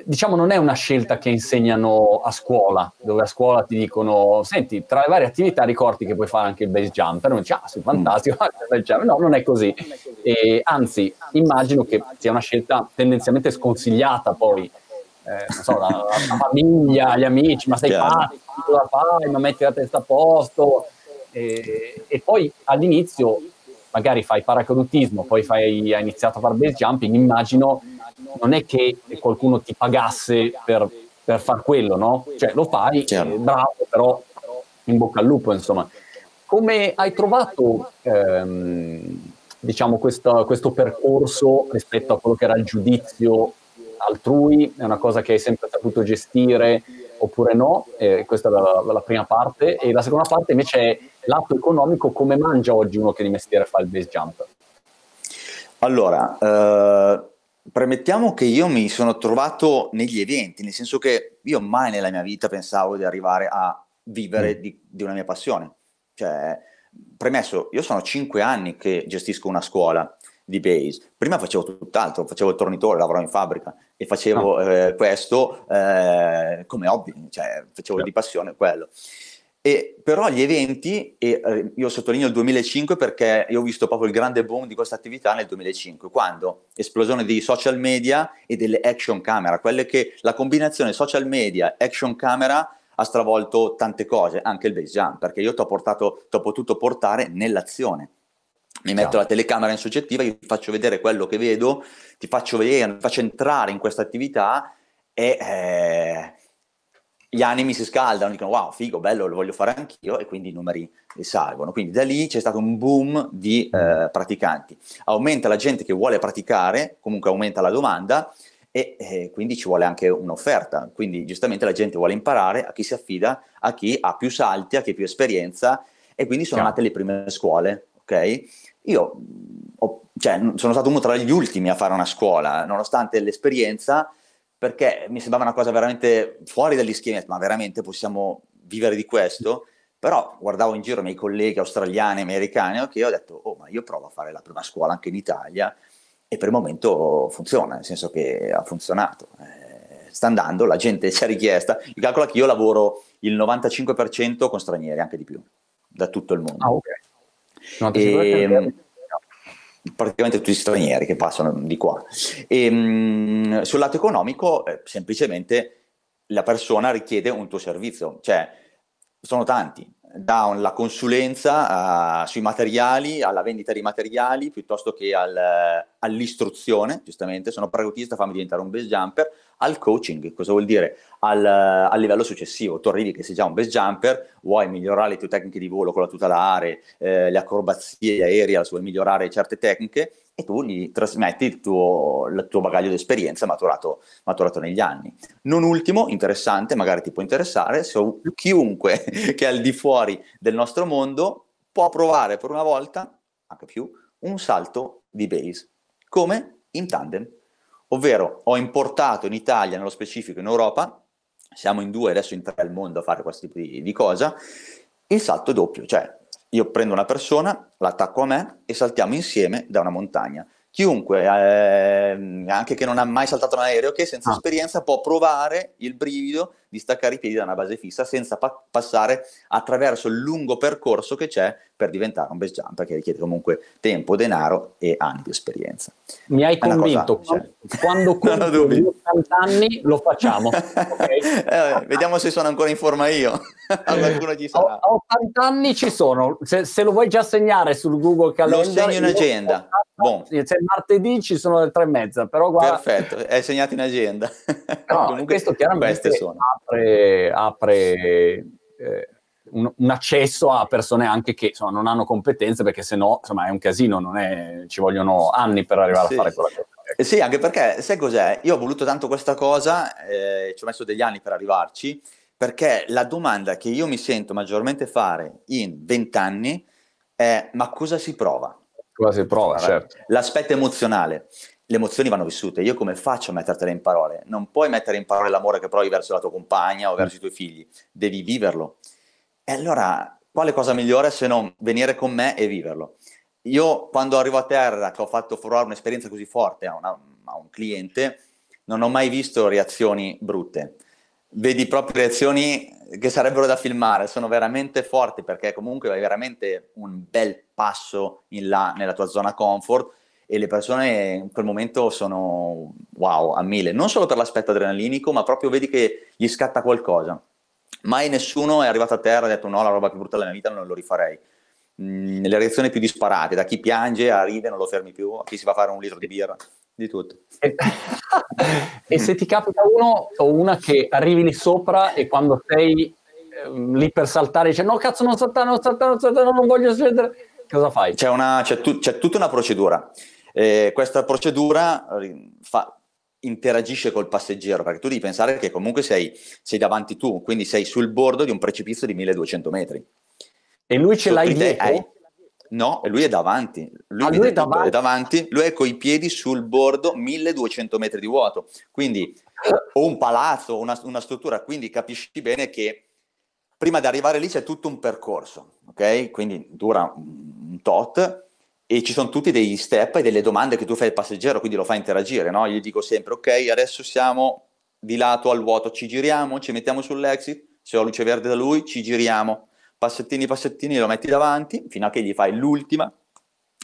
diciamo non è una scelta che insegnano a scuola, dove a scuola ti dicono, senti, tra le varie attività ricordi che puoi fare anche il base jumper, non dici, ah, sei fantastico, mm. no, non è così. E, anzi, immagino che sia una scelta tendenzialmente sconsigliata poi, eh, non so, la, la, famiglia, gli amici, ma sei pazzo, cosa fai, ma metti la testa a posto, e, e poi all'inizio magari fai paracadutismo, poi fai, hai iniziato a fare base jumping, immagino non è che qualcuno ti pagasse per, per far quello, no? Cioè lo fai, eh, Chiaro. bravo, però in bocca al lupo, insomma. Come hai trovato ehm, diciamo, questo, questo percorso rispetto a quello che era il giudizio altrui? È una cosa che hai sempre saputo gestire? oppure no, eh, questa è la, la, prima parte, e la seconda parte invece è l'atto economico, come mangia oggi uno che di mestiere fa il base jump? Allora, eh, premettiamo che io mi sono trovato negli eventi, nel senso che io mai nella mia vita pensavo di arrivare a vivere mm. di, di, una mia passione. Cioè, premesso, io sono cinque anni che gestisco una scuola, di base. Prima facevo tutt'altro, facevo il tornitore, lavoravo in fabbrica e facevo ah. eh, questo eh, come hobby, cioè facevo sì. Certo. di passione quello. E, però gli eventi, e, eh, io sottolineo il 2005 perché io ho visto proprio il grande boom di questa attività nel 2005, quando esplosione dei social media e delle action camera, quelle che la combinazione social media, action camera ha stravolto tante cose, anche il base jump, perché io ti ho potuto portare nell'azione mi metto la telecamera in soggettiva, gli faccio vedere quello che vedo, ti faccio vedere, ti faccio entrare in questa attività e eh, gli animi si scaldano, dicono wow, figo, bello, lo voglio fare anch'io e quindi i numeri salgono. Quindi da lì c'è stato un boom di eh, praticanti. Aumenta la gente che vuole praticare, comunque aumenta la domanda e eh, quindi ci vuole anche un'offerta. Quindi giustamente la gente vuole imparare a chi si affida, a chi ha più salti, a chi ha più esperienza e quindi sono Chiaro. nate le prime scuole, ok? Io ho, cioè, sono stato uno tra gli ultimi a fare una scuola, nonostante l'esperienza, perché mi sembrava una cosa veramente fuori dagli schemi, ma veramente possiamo vivere di questo? Però guardavo in giro i miei colleghi australiani, americani, e okay, ho detto, oh, ma io provo a fare la prima scuola anche in Italia, e per il momento funziona, nel senso che ha funzionato. Eh, sta andando, la gente si è richiesta. Calcola che io lavoro il 95% con stranieri, anche di più, da tutto il mondo. Ah, okay. E, ehm, praticamente tutti gli stranieri che passano di qua. E, ehm, mh, sul lato economico, eh, semplicemente la persona richiede un tuo servizio, cioè sono tanti, la consulenza uh, sui materiali, alla vendita di materiali piuttosto che al, all'istruzione, giustamente, sono paracutista, fammi diventare un base jumper, al coaching, cosa vuol dire? Al, al livello successivo, tu arrivi che sei già un base jumper, vuoi migliorare le tue tecniche di volo con la tutelare, eh, le acrobazie aeree, vuoi migliorare certe tecniche, e tu gli trasmetti il tuo, il tuo bagaglio di esperienza maturato, maturato, negli anni. Non ultimo, interessante, magari ti può interessare, se chiunque che è al di fuori del nostro mondo può provare per una volta, anche più, un salto di base, come in tandem. Ovvero ho importato in Italia, nello specifico in Europa, siamo in due, adesso in tre al mondo a fare questo tipo di, di cosa, il salto doppio, cioè io prendo una persona, l'attacco a me e saltiamo insieme da una montagna. Chiunque, eh, anche che non ha mai saltato un aereo, che senza ah. esperienza può provare il brivido di staccare i piedi da una base fissa senza pa- passare attraverso il lungo percorso che c'è per diventare un best jumper che richiede comunque tempo, denaro e anni di esperienza. Mi hai convinto, cosa, cioè, quando compio 80 anni lo facciamo. Okay? eh, vediamo se sono ancora in forma io. Qualcuno ci sarà. A, 80 anni ci sono, se, se, lo vuoi già segnare sul Google Calendar. Lo segno in agenda. Buon. Cioè, boh. martedì ci sono le tre e mezza, però guarda... Perfetto, è segnato in agenda. No, Comunque, questo chiaramente apre, apre eh, un, un, accesso a persone anche che insomma, non hanno competenze, perché se no insomma, è un casino, non è, ci vogliono anni per arrivare sì. a fare quella cosa. Eh, sì, anche perché sai cos'è? Io ho voluto tanto questa cosa, eh, ci ho messo degli anni per arrivarci, perché la domanda che io mi sento maggiormente fare in vent'anni è ma cosa si prova? Cosa si prova, cioè, certo. L'aspetto emozionale le emozioni vanno vissute. Io come faccio a mettertele in parole? Non puoi mettere in parole l'amore che provi verso la tua compagna o verso i tuoi figli, devi viverlo. E allora, quale cosa migliore se non venire con me e viverlo? Io quando arrivo a terra, che ho fatto furore un'esperienza così forte a, una, a un cliente, non ho mai visto reazioni brutte. Vedi proprio reazioni che sarebbero da filmare, sono veramente forti perché comunque hai veramente un bel passo in là nella tua zona comfort e le persone in quel momento sono wow, a mille, non solo per l'aspetto adrenalinico, ma proprio vedi che gli scatta qualcosa. Mai nessuno è arrivato a terra e ha detto no, la roba più brutta della mia vita non lo rifarei. Mm, le reazioni più disparate, da chi piange a ride, non lo fermi più, a chi si va a fare un litro di birra, di tutto. e se ti capita uno o una che arrivi lì sopra e quando sei eh, lì per saltare dice no cazzo non saltare, non saltare, non saltare, non voglio scendere, cosa fai? C'è, una, c'è, tu, c'è tutta una procedura. Eh, questa procedura eh, fa, interagisce col passeggero, perché tu devi pensare che comunque sei, sei, davanti tu, quindi sei sul bordo di un precipizio di 1200 metri. E lui ce l'hai dietro? Hai... Eh, no, lui è davanti. Lui, ah, lui è, davanti. è, davanti. lui è coi piedi sul bordo 1200 metri di vuoto, quindi o un palazzo, una, una struttura, quindi capisci bene che prima di arrivare lì c'è tutto un percorso, ok? Quindi dura un tot e ci sono tutti degli step e delle domande che tu fai al passeggero, quindi lo fai interagire, no? gli dico sempre, ok, adesso siamo di lato al vuoto, ci giriamo, ci mettiamo sull'exit, se ho luce verde da lui, ci giriamo, passettini, passettini, lo metti davanti, fino a che gli fai l'ultima,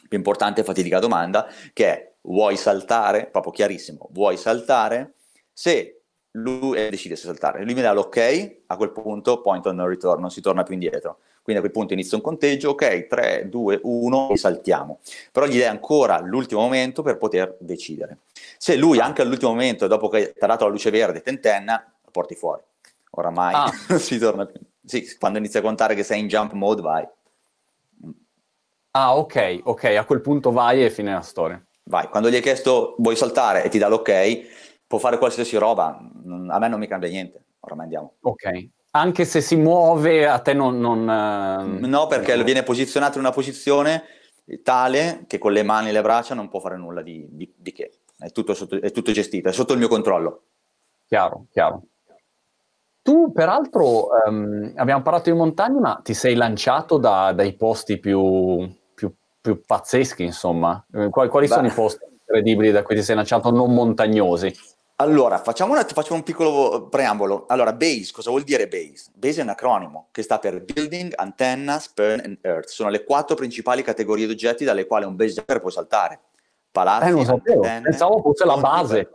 più importante e fatidica domanda, che è, vuoi saltare? Proprio chiarissimo, vuoi saltare? Se lui eh, decide se saltare, lui mi dà l'ok, a quel punto point on no return, non si torna più indietro. Quindi a quel punto inizia un conteggio, ok, 3, 2, 1, saltiamo. Però gli dai ancora l'ultimo momento per poter decidere. Se lui anche all'ultimo momento, dopo che ti ha dato la luce verde, tentenna, lo porti fuori. Oramai ah. si torna più. Sì, quando inizia a contare che sei in jump mode, vai. Mm. Ah, ok, ok, a quel punto vai e fine la storia. Vai, quando gli hai chiesto vuoi saltare e ti dà l'ok, può fare qualsiasi roba, mm, a me non mi cambia niente, oramai andiamo. Ok, anche se si muove, a te non... non eh, no, perché non... viene posizionato in una posizione tale che con le mani e le braccia non può fare nulla di, di, di che. È tutto, sotto, è tutto, gestito, è sotto il mio controllo. Chiaro, chiaro. Tu, peraltro, um, abbiamo parlato di montagna, ma ti sei lanciato da, dai posti più, più, più, pazzeschi, insomma. Eh, quali, quali sono i posti incredibili da cui ti sei lanciato non montagnosi? Allora, facciamo, una, facciamo un piccolo eh, preambolo. Allora, BASE, cosa vuol dire BASE? BASE è un acronimo che sta per Building, Antenna, Sperm and Earth. Sono le quattro principali categorie di oggetti dalle quali un base può saltare. Palazzi, eh, non Antenne, pensavo fosse la base.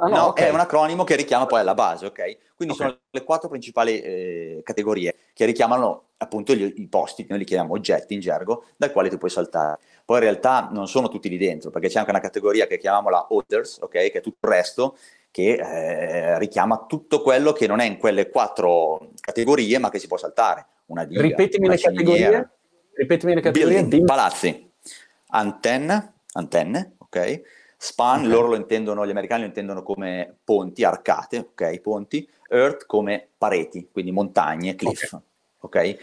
Ah, no, no okay. è un acronimo che richiama poi alla base, ok? Quindi okay. sono le quattro principali eh, categorie che richiamano appunto gli, i posti, noi li chiamiamo oggetti in gergo, dal quale tu puoi saltare. Poi in realtà non sono tutti lì dentro, perché c'è anche una categoria che chiamiamola others, ok? Che è tutto il resto, che eh, richiama tutto quello che non è in quelle quattro categorie, ma che si può saltare. Una diga, ripetimi, una le categorie, ripetimi le categorie. Building, palazzi, antenne, antenne, ok? Span, okay. loro lo intendono, gli americani lo intendono come ponti, arcate, ok? Ponti, earth come pareti, quindi montagne, cliff, ok? okay?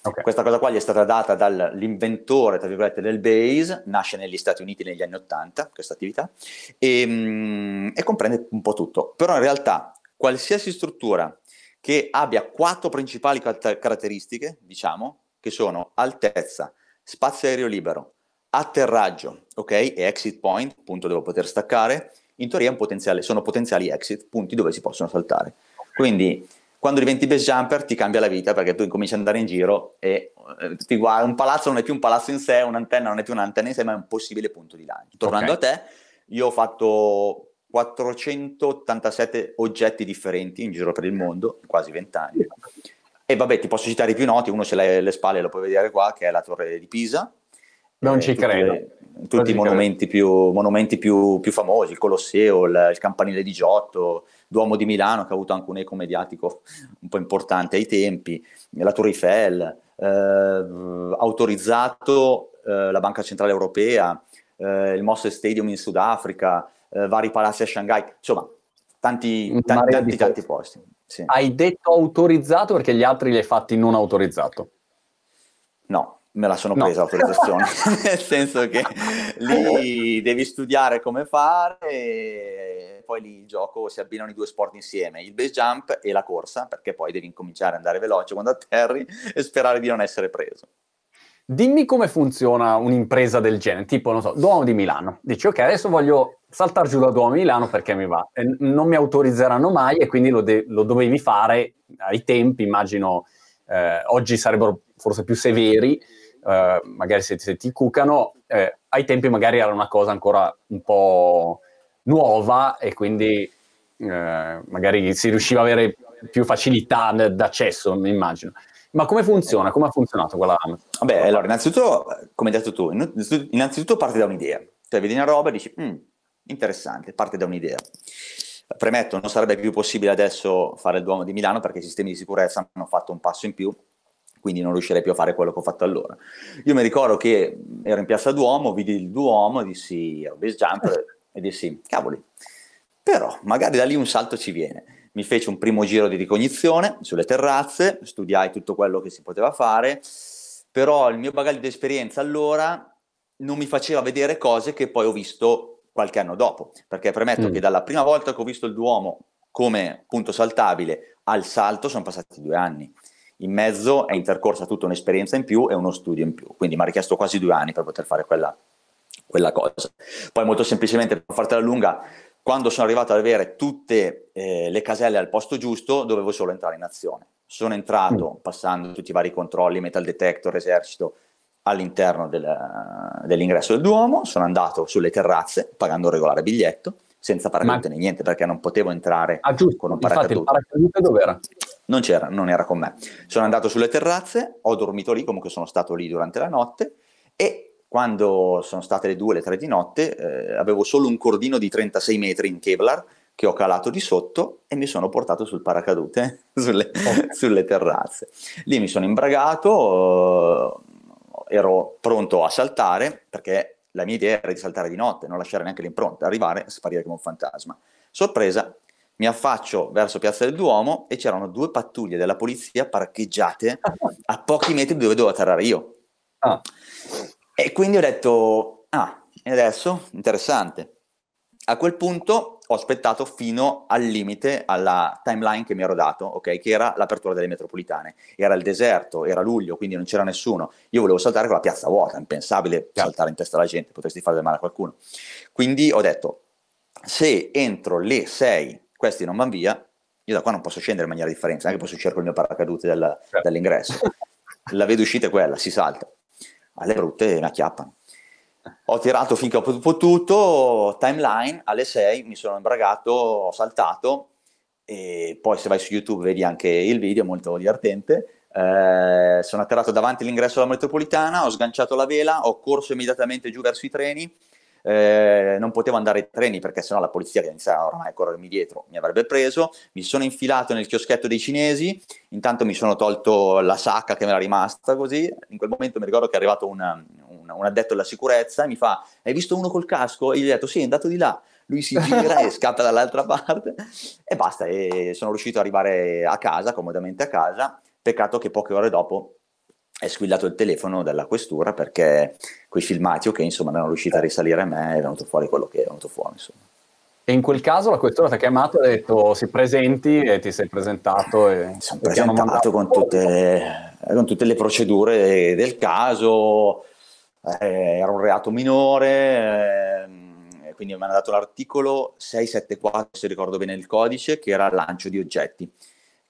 Okay. Questa cosa qua gli è stata data dall'inventore, tra virgolette, del Base, nasce negli Stati Uniti negli anni Ottanta, questa attività, e, ehm, e comprende un po' tutto. Però in realtà qualsiasi struttura che abbia quattro principali caratteristiche, diciamo, che sono altezza, spazio aereo libero, atterraggio, ok? E exit point, punto dove poter staccare, in teoria potenziale, sono potenziali exit, punti dove si possono saltare. Quindi quando diventi best jumper ti cambia la vita perché tu incominci ad andare in giro e eh, ti guarda, un palazzo non è più un palazzo in sé, un'antenna non è più un'antenna in sé, ma è un possibile punto di lancio. Tornando okay. a te, io ho fatto 487 oggetti differenti in giro per il mondo, in quasi 20 anni. E vabbè, ti posso citare i più noti, uno ce l'hai alle spalle, lo puoi vedere qua, che è la Torre di Pisa. Non eh, ci tutte, credo. Tutti non i monumenti, credo. Più, monumenti più, più, famosi, il Colosseo, il, il Campanile di Giotto, Duomo di Milano che ha avuto anche un eco mediatico un po' importante ai tempi, la Tour Eiffel, eh, autorizzato eh, la Banca Centrale Europea, eh, il Mosse Stadium in Sudafrica, eh, vari palazzi a Shanghai, insomma tanti, tanti, tanti, tanti, tanti posti. Sì. Hai detto autorizzato perché gli altri li hai fatti non autorizzato? No, me la sono presa no. l'autorizzazione, nel senso che lì devi studiare come fare e poi lì il gioco si abbinano i due sport insieme, il base jump e la corsa, perché poi devi incominciare ad andare veloce quando atterri e sperare di non essere preso. Dimmi come funziona un'impresa del genere, tipo, non so, Duomo di Milano. Dici, ok, adesso voglio saltare giù da Duomo di Milano perché mi va. E non mi autorizzeranno mai e quindi lo, de- lo dovevi fare ai tempi, immagino, eh, oggi sarebbero forse più severi, eh, magari se, se, ti cucano, eh, ai tempi magari era una cosa ancora un po' nuova e quindi eh, magari si riusciva ad avere più facilità d'accesso, mi immagino. Ma come funziona? Come ha funzionato quella... Vabbè, allora, innanzitutto, come hai detto tu, innanzitutto parte da un'idea. Cioè, vedi una roba e dici, mm, interessante, parte da un'idea. Premetto, non sarebbe più possibile adesso fare il Duomo di Milano perché i sistemi di sicurezza hanno fatto un passo in più quindi non riuscirei più a fare quello che ho fatto allora. Io mi ricordo che ero in piazza Duomo, vidi il Duomo, dissi, ero base jumper, e dissi, cavoli, però magari da lì un salto ci viene. Mi fece un primo giro di ricognizione sulle terrazze, studiai tutto quello che si poteva fare, però il mio bagaglio di esperienza allora non mi faceva vedere cose che poi ho visto qualche anno dopo, perché premetto mm. che dalla prima volta che ho visto il Duomo come punto saltabile al salto sono passati due anni in mezzo è intercorsa tutta un'esperienza in più e uno studio in più, quindi mi ha richiesto quasi due anni per poter fare quella, quella cosa. Poi molto semplicemente, per fartela lunga, quando sono arrivato ad avere tutte eh, le caselle al posto giusto, dovevo solo entrare in azione. Sono entrato mm. passando tutti i vari controlli, metal detector, esercito, all'interno del, dell'ingresso del Duomo, sono andato sulle terrazze pagando un regolare biglietto senza paracadute né niente perché non potevo entrare ah, con un paracadute. Infatti, il paracadute dov'era? non, c'era, non era con me. Sono andato sulle terrazze, ho dormito lì, comunque sono stato lì durante la notte e quando sono state le 2 le 3 di notte eh, avevo solo un cordino di 36 metri in Kevlar che ho calato di sotto e mi sono portato sul paracadute sulle, okay. sulle terrazze. Lì mi sono imbragato, eh, ero pronto a saltare perché la mia idea era di saltare di notte, non lasciare neanche l'impronta, arrivare e sparire come un fantasma. Sorpresa, mi affaccio verso Piazza del Duomo e c'erano due pattuglie della polizia parcheggiate a pochi metri dove dovevo atterrare io. Ah. E quindi ho detto, ah, e adesso? Interessante. A quel punto ho aspettato fino al limite, alla timeline che mi ero dato, ok? Che era l'apertura delle metropolitane. Era il deserto, era luglio, quindi non c'era nessuno. Io volevo saltare con la piazza vuota, impensabile sì. saltare in testa alla gente, potresti fare del male a qualcuno. Quindi ho detto, se entro le 6 questi non vanno via, io da qua non posso scendere in maniera differente, anche posso cercare il mio paracadute dalla, certo. dall'ingresso. La vedo uscita è quella, si salta. Alle brutte mi acchiappano. Ho tirato finché ho potuto, timeline, alle 6 mi sono imbragato, ho saltato e poi se vai su YouTube vedi anche il video, molto divertente. Eh, sono atterrato davanti all'ingresso della metropolitana, ho sganciato la vela, ho corso immediatamente giù verso i treni, eh, non potevo andare ai treni perché sennò la polizia che iniziava ormai a corrermi dietro mi avrebbe preso, mi sono infilato nel chioschetto dei cinesi, intanto mi sono tolto la sacca che mi era rimasta così, in quel momento mi ricordo che è arrivato un, un, un addetto alla sicurezza e mi fa hai visto uno col casco? E gli ho detto sì è andato di là, lui si gira e scappa dall'altra parte e basta e sono riuscito ad arrivare a casa, comodamente a casa, peccato che poche ore dopo è squillato il telefono dalla questura perché quei filmati, ok, insomma, erano riusciti a certo. risalire a me, è venuto fuori quello che è venuto fuori, insomma. E in quel caso la questura ti ha chiamato e ha detto si presenti e ti sei presentato. E Sono presentato con tutte, eh, con tutte, le procedure del caso, eh, era un reato minore, eh, quindi mi hanno dato l'articolo 674, se ricordo bene il codice, che era lancio di oggetti,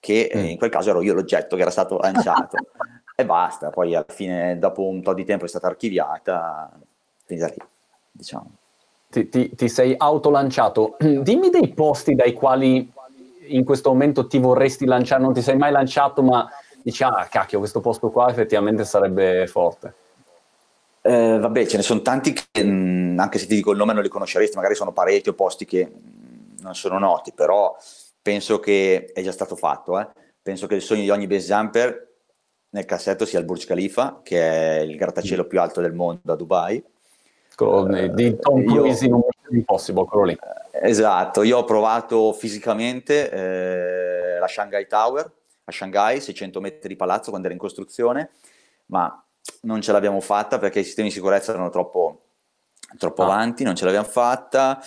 che eh, mm. in quel caso ero io l'oggetto che era stato lanciato. e basta. Poi alla fine, dopo un po' di tempo, è stata archiviata, finita lì, diciamo. Ti, ti, ti sei autolanciato. Dimmi dei posti dai quali in questo momento ti vorresti lanciare, non ti sei mai lanciato, ma dici, ah, cacchio, questo posto qua effettivamente sarebbe forte. Eh, vabbè, ce ne sono tanti che, mh, mm, anche se ti dico il nome, non li conosceresti, magari sono pareti o posti che mm, non sono noti, però penso che è già stato fatto. Eh? Penso che il sogno di ogni base jumper nel cassetto sia il Burj Khalifa, che è il grattacielo più alto del mondo a Dubai. Con, eh, di Tom Cruise in un Impossible, quello lì. Eh, esatto, io ho provato fisicamente eh, la Shanghai Tower a Shanghai, 600 metri di palazzo quando era in costruzione, ma non ce l'abbiamo fatta perché i sistemi di sicurezza erano troppo, troppo ah. avanti, non ce l'abbiamo fatta.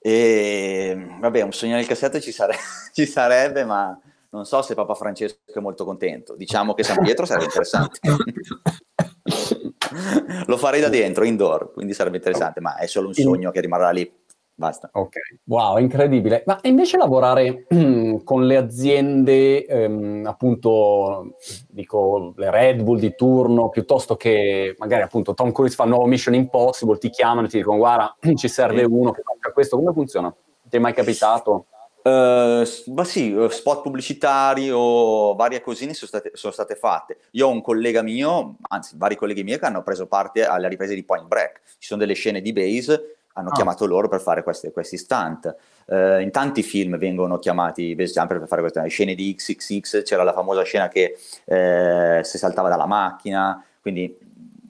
E vabbè, un sogno nel cassetto ci, sare- ci sarebbe, ma non so se Papa Francesco è molto contento. Diciamo che San Pietro sarebbe interessante. Lo farei da dentro, indoor, quindi sarebbe interessante, ma è solo un sogno che rimarrà lì. Basta. Ok, wow, incredibile. Ma invece lavorare con le aziende, ehm, appunto, dico, le Red Bull di turno, piuttosto che magari appunto Tom Cruise fa un nuovo Mission Impossible, ti chiamano e ti dicono guarda, ci serve uno che faccia questo, come funziona? Ti è mai capitato? Eh, ma sì, eh, spot pubblicitari o varie cosine sono state, sono state, fatte. Io ho un collega mio, anzi vari colleghi miei che hanno preso parte alla ripresa di Point Break. Ci sono delle scene di base, hanno ah. chiamato loro per fare queste, questi stunt. Uh, in tanti film vengono chiamati base jumper per fare queste scene di XXX, c'era la famosa scena che eh, si saltava dalla macchina, quindi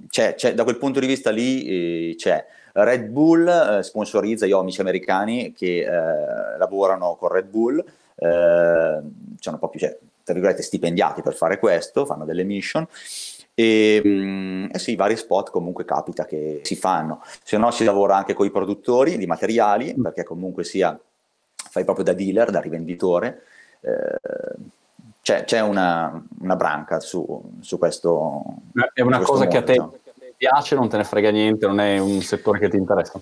c'è, c'è, da quel punto di vista lì eh, c'è. Red Bull eh, sponsorizza, gli ho amici americani che eh, lavorano con Red Bull, eh, sono proprio, cioè, tra virgolette, stipendiati per fare questo, fanno delle mission. E, mm, eh sì, vari spot comunque capita che si fanno, se no si lavora anche con i produttori di materiali, mm. perché comunque sia, fai proprio da dealer, da rivenditore. Eh, c'è, c'è una, una, branca su, su questo. È una cosa mondo, che a te no? piace, non te ne frega niente, non è un settore che ti interessa?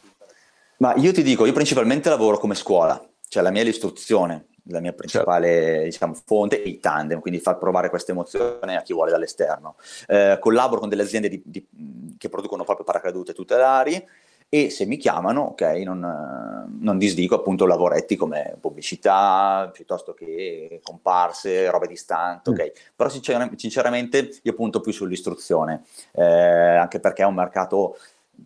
Ma io ti dico, io principalmente lavoro come scuola, cioè la mia è l'istruzione, la mia principale certo. diciamo, fonte è il tandem, quindi far provare questa emozione a chi vuole dall'esterno. Eh, collaboro con delle aziende di, di, che producono proprio paracadute tutelari e se mi chiamano, ok, non, non disdico appunto lavoretti come pubblicità, piuttosto che comparse, robe di stand, mm. ok. Mm. Però sinceramente, sinceramente io punto più sull'istruzione, eh, anche perché è un mercato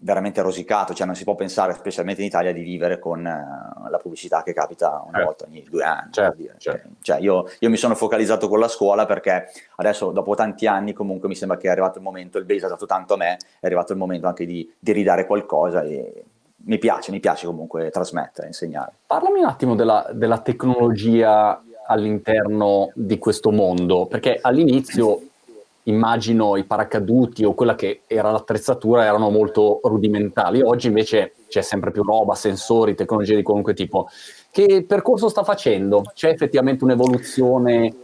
veramente rosicato, cioè non si può pensare, specialmente in Italia, di vivere con eh, la pubblicità che capita una eh. volta ogni due anni. Certo, certo. Cioè, io, io, mi sono focalizzato con la scuola perché adesso, dopo tanti anni, comunque mi sembra che è arrivato il momento, il base ha dato tanto a me, è arrivato il momento anche di, di ridare qualcosa e mi piace, mi piace comunque trasmettere, insegnare. Parlami un attimo della, della tecnologia all'interno di questo mondo, perché all'inizio immagino i paracaduti o quella che era l'attrezzatura erano molto rudimentali. Oggi invece c'è sempre più roba, sensori, tecnologie di qualunque tipo. Che percorso sta facendo? C'è effettivamente un'evoluzione eh,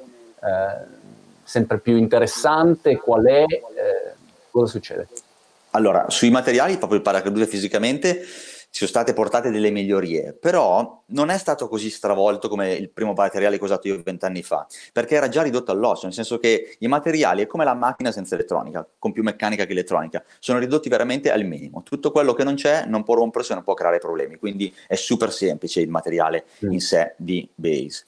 sempre più interessante? Qual è? Eh, cosa succede? Allora, sui materiali, proprio il paracadute fisicamente, sono state portate delle migliorie, però non è stato così stravolto come il primo materiale che ho usato io vent'anni fa, perché era già ridotto all'osso, nel senso che i materiali è come la macchina senza elettronica, con più meccanica che elettronica, sono ridotti veramente al minimo. Tutto quello che non c'è non può rompersi, non può creare problemi, quindi è super semplice il materiale in sé di base.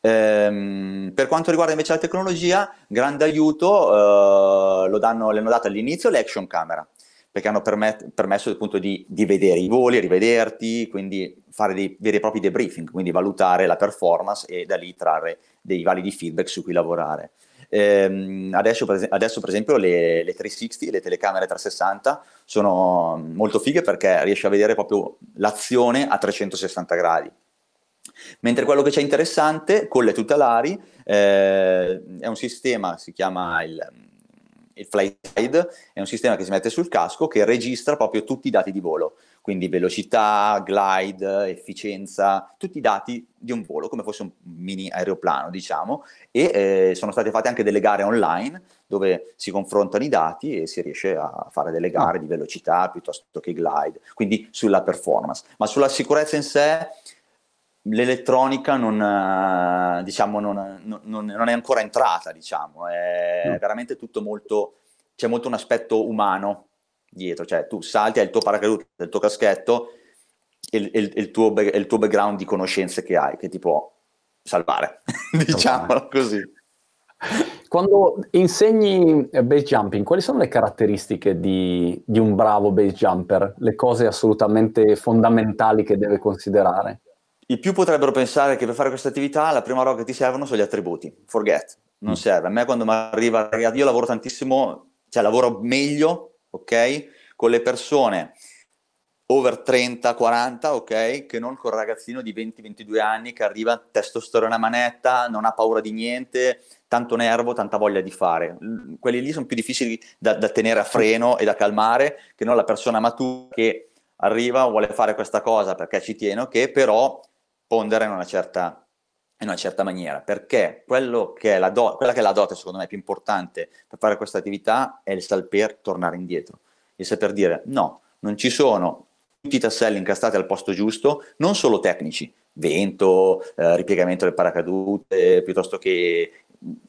Ehm, per quanto riguarda invece la tecnologia, grande aiuto eh, lo danno, l'hanno dato all'inizio le action camera, perché hanno permet- permesso appunto di, di, vedere i voli, rivederti, quindi fare dei veri e propri debriefing, quindi valutare la performance e da lì trarre dei validi feedback su cui lavorare. Ehm, adesso, per es- adesso, per esempio le, le 360, le telecamere 360 sono molto fighe perché riesci a vedere proprio l'azione a 360 gradi. Mentre quello che c'è interessante con le tutelari eh, è un sistema, si chiama il il FlySide è un sistema che si mette sul casco che registra proprio tutti i dati di volo, quindi velocità, glide, efficienza, tutti i dati di un volo, come fosse un mini aeroplano, diciamo, e eh, sono state fatte anche delle gare online dove si confrontano i dati e si riesce a fare delle gare di velocità piuttosto che glide, quindi sulla performance. Ma sulla sicurezza in sé l'elettronica non, eh, diciamo, non, non, non, è ancora entrata, diciamo, è mm. veramente tutto molto, c'è molto un aspetto umano dietro, cioè tu salti, hai il tuo paracadute, il tuo caschetto e il, il, il, tuo, il tuo background di conoscenze che hai, che ti può salvare, diciamolo così. Quando insegni base jumping, quali sono le caratteristiche di, di un bravo base jumper? Le cose assolutamente fondamentali che deve considerare? I più potrebbero pensare che per fare questa attività la prima roba che ti servono sono gli attributi, forget, non mm. serve. A me quando mi arriva, io lavoro tantissimo, cioè lavoro meglio, ok, con le persone over 30, 40, ok, che non col ragazzino di 20, 22 anni che arriva testosterone a manetta, non ha paura di niente, tanto nervo, tanta voglia di fare. Quelli lì sono più difficili da, da tenere a freno e da calmare che non la persona matura che arriva, vuole fare questa cosa perché ci tiene, ok, però rispondere in una certa, in una certa maniera, perché che do, quella che è la dote, secondo me, più importante per fare questa attività è il saper tornare indietro, il saper dire no, non ci sono tutti i tasselli incastrati al posto giusto, non solo tecnici, vento, eh, ripiegamento del paracadute, piuttosto che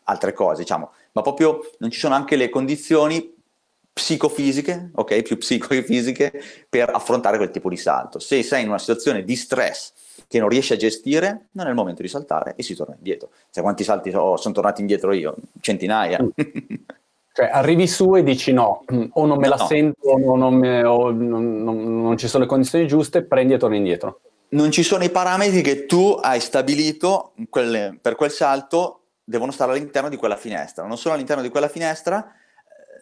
altre cose, diciamo, ma proprio non ci sono anche le condizioni psicofisiche, ok, più psicofisiche, per affrontare quel tipo di salto. Se sei in una situazione di stress, che non riesci a gestire, non è il momento di saltare e si torna indietro. Cioè, quanti salti oh, sono tornati indietro io? Centinaia. Mm. Cioè, arrivi su e dici no, mm, o non me no, la no. sento, o, non, me, o non, non, non, ci sono le condizioni giuste, prendi e torni indietro. Non ci sono i parametri che tu hai stabilito quelle, per quel salto, devono stare all'interno di quella finestra. Non sono all'interno di quella finestra,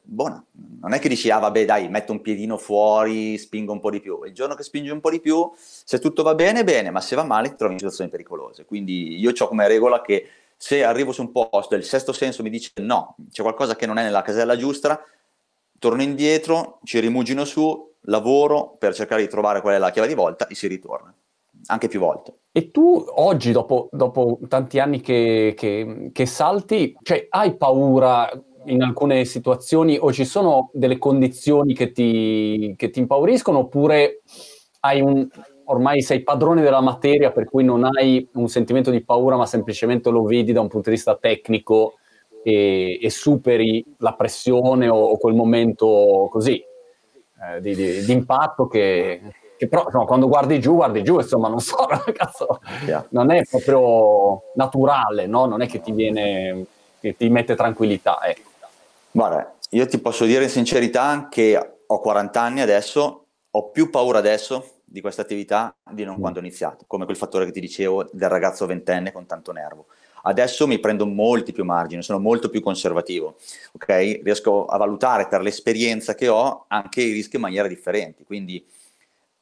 buona. Non è che dici, ah vabbè dai, metto un piedino fuori, spingo un po' di più. Il giorno che spingi un po' di più, se tutto va bene, bene, ma se va male ti trovi in situazioni pericolose. Quindi io ho come regola che se arrivo su un posto e il sesto senso mi dice no, c'è qualcosa che non è nella casella giusta, torno indietro, ci rimugino su, lavoro per cercare di trovare qual è la chiave di volta e si ritorna anche più volte. E tu oggi, dopo, dopo tanti anni che, che, che, salti, cioè, hai paura in alcune situazioni o ci sono delle condizioni che ti, che ti impauriscono oppure hai un, ormai sei padrone della materia per cui non hai un sentimento di paura ma semplicemente lo vedi da un punto di vista tecnico e, e superi la pressione o, o quel momento così eh, di, di, di, impatto che, che però insomma, quando guardi giù guardi giù insomma non so cazzo, non è proprio naturale no? non è che ti viene che ti mette tranquillità ecco Guarda, io ti posso dire in sincerità che ho 40 anni adesso, ho più paura adesso di questa attività di non mm. quando ho iniziato, come quel fattore che ti dicevo del ragazzo ventenne con tanto nervo. Adesso mi prendo molti più margini, sono molto più conservativo, ok? Riesco a valutare per l'esperienza che ho anche i rischi in maniera differente, quindi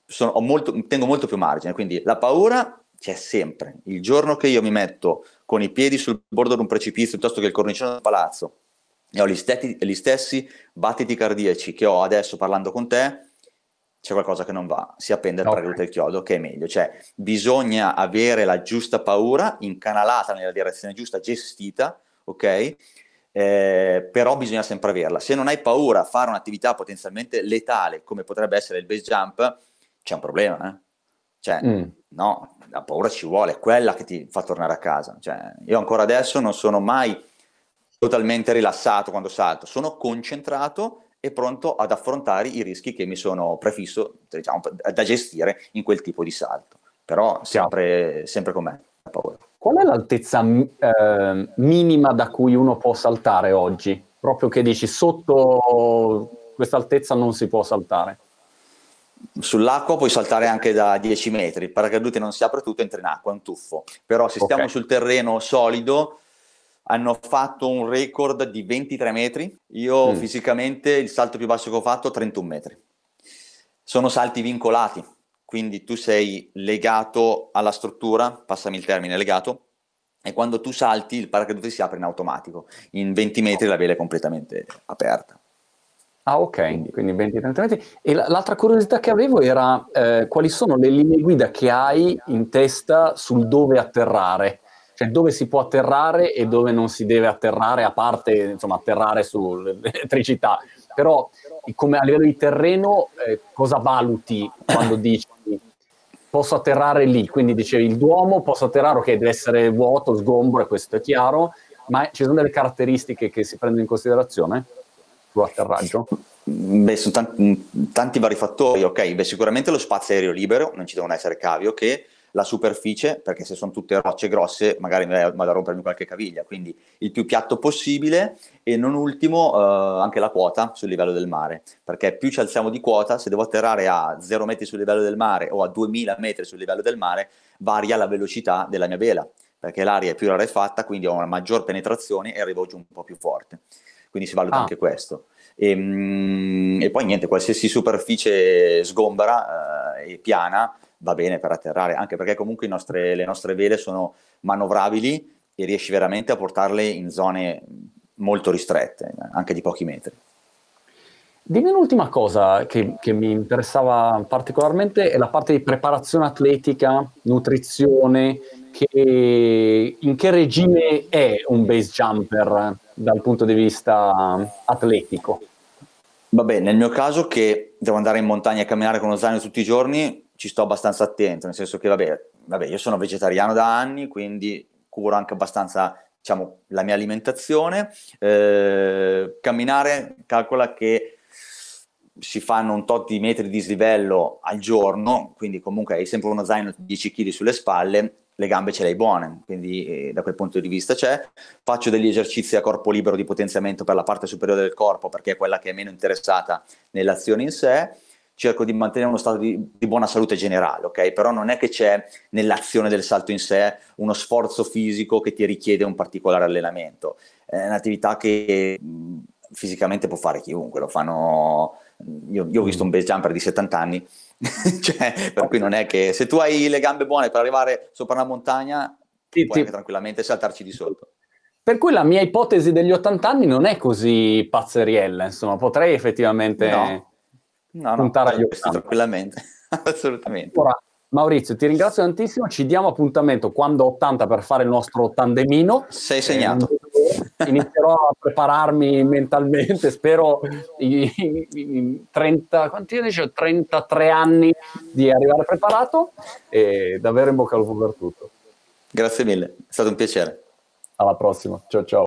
sono, molto, tengo molto più margine, quindi la paura c'è sempre. Il giorno che io mi metto con i piedi sul bordo di un precipizio piuttosto che il cornicione del palazzo e ho gli, stessi, gli stessi battiti cardiaci che ho adesso parlando con te, c'è qualcosa che non va, si appende al okay. paracadute del chiodo, che è meglio. Cioè, bisogna avere la giusta paura, incanalata nella direzione giusta, gestita, ok? Eh, però bisogna sempre averla. Se non hai paura a fare un'attività potenzialmente letale, come potrebbe essere il base jump, c'è un problema, eh? Cioè, mm. no, la paura ci vuole, è quella che ti fa tornare a casa. Cioè, io ancora adesso non sono mai totalmente rilassato quando salto, sono concentrato e pronto ad affrontare i rischi che mi sono prefisso diciamo, da gestire in quel tipo di salto. Però sempre, sempre con me paura. Qual è l'altezza eh, minima da cui uno può saltare oggi? Proprio che dici sotto questa altezza non si può saltare. Sull'acqua puoi saltare anche da 10 metri, il paracadute non si apre tutto, entra in acqua, è un tuffo. Però se stiamo sul terreno solido, hanno fatto un record di 23 metri, io mm. fisicamente il salto più basso che ho fatto è 31 metri. Sono salti vincolati, quindi tu sei legato alla struttura, passami il termine legato, e quando tu salti il paracadute si apre in automatico, in 20 metri la vela è completamente aperta. Ah ok, quindi 20-30 metri. E l'altra curiosità che avevo era eh, quali sono le linee guida che hai in testa sul dove atterrare? cioè dove si può atterrare e dove non si deve atterrare, a parte insomma, atterrare sull'elettricità. Però come a livello di terreno, eh, cosa valuti quando dici posso atterrare lì? Quindi dicevi il Duomo, posso atterrare, ok, deve essere vuoto, sgombro, e questo è chiaro, ma ci sono delle caratteristiche che si prendono in considerazione sull'atterraggio? Beh, sono tanti, tanti vari fattori, ok, Beh, sicuramente lo spazio aereo libero, non ci devono essere cavi, ok la superficie, perché se sono tutte rocce grosse magari mi vado a rompermi qualche caviglia, quindi il più piatto possibile e non ultimo eh, anche la quota sul livello del mare, perché più ci alziamo di quota, se devo atterrare a 0 metri sul livello del mare o a 2000 metri sul livello del mare, varia la velocità della mia vela, perché l'aria è più rarefatta, quindi ho una maggior penetrazione e arrivo giù un po' più forte. Quindi si valuta ah. anche questo. E, ehm, e, poi niente, qualsiasi superficie sgombera eh, e piana va bene per atterrare, anche perché comunque nostre, le nostre vele sono manovrabili e riesci veramente a portarle in zone molto ristrette, anche di pochi metri. Dimmi un'ultima cosa che, che, mi interessava particolarmente, è la parte di preparazione atletica, nutrizione, che, in che regime è un base jumper dal punto di vista atletico? Vabbè, nel mio caso che devo andare in montagna a camminare con lo zaino tutti i giorni, ci sto abbastanza attento, nel senso che vabbè, vabbè, io sono vegetariano da anni, quindi curo anche abbastanza diciamo, la mia alimentazione. Eh, camminare, calcola che si fanno un tot di metri di slivello al giorno, quindi comunque hai sempre uno zaino di 10 kg sulle spalle, le gambe ce le hai buone, quindi eh, da quel punto di vista c'è. Faccio degli esercizi a corpo libero di potenziamento per la parte superiore del corpo, perché è quella che è meno interessata nell'azione in sé cerco di mantenere uno stato di, di, buona salute generale, ok? Però non è che c'è nell'azione del salto in sé uno sforzo fisico che ti richiede un particolare allenamento. È un'attività che fisicamente può fare chiunque, lo fanno... Io, io ho visto un base jumper di 70 anni, cioè, per cui non è che se tu hai le gambe buone per arrivare sopra una montagna, sì, puoi sì. tranquillamente saltarci di sotto. Per cui la mia ipotesi degli 80 anni non è così pazzeriella, insomma, potrei effettivamente... No no, puntare no, agli ottavi. Tranquillamente, assolutamente. Ora, Maurizio, ti ringrazio tantissimo, ci diamo appuntamento quando 80 per fare il nostro tandemino. Sei segnato. Eh, inizierò a prepararmi mentalmente, spero in, in 30, quanti dice? 33 anni di arrivare preparato e davvero in bocca al lupo per tutto. Grazie mille, è stato un piacere. Alla prossima, ciao ciao.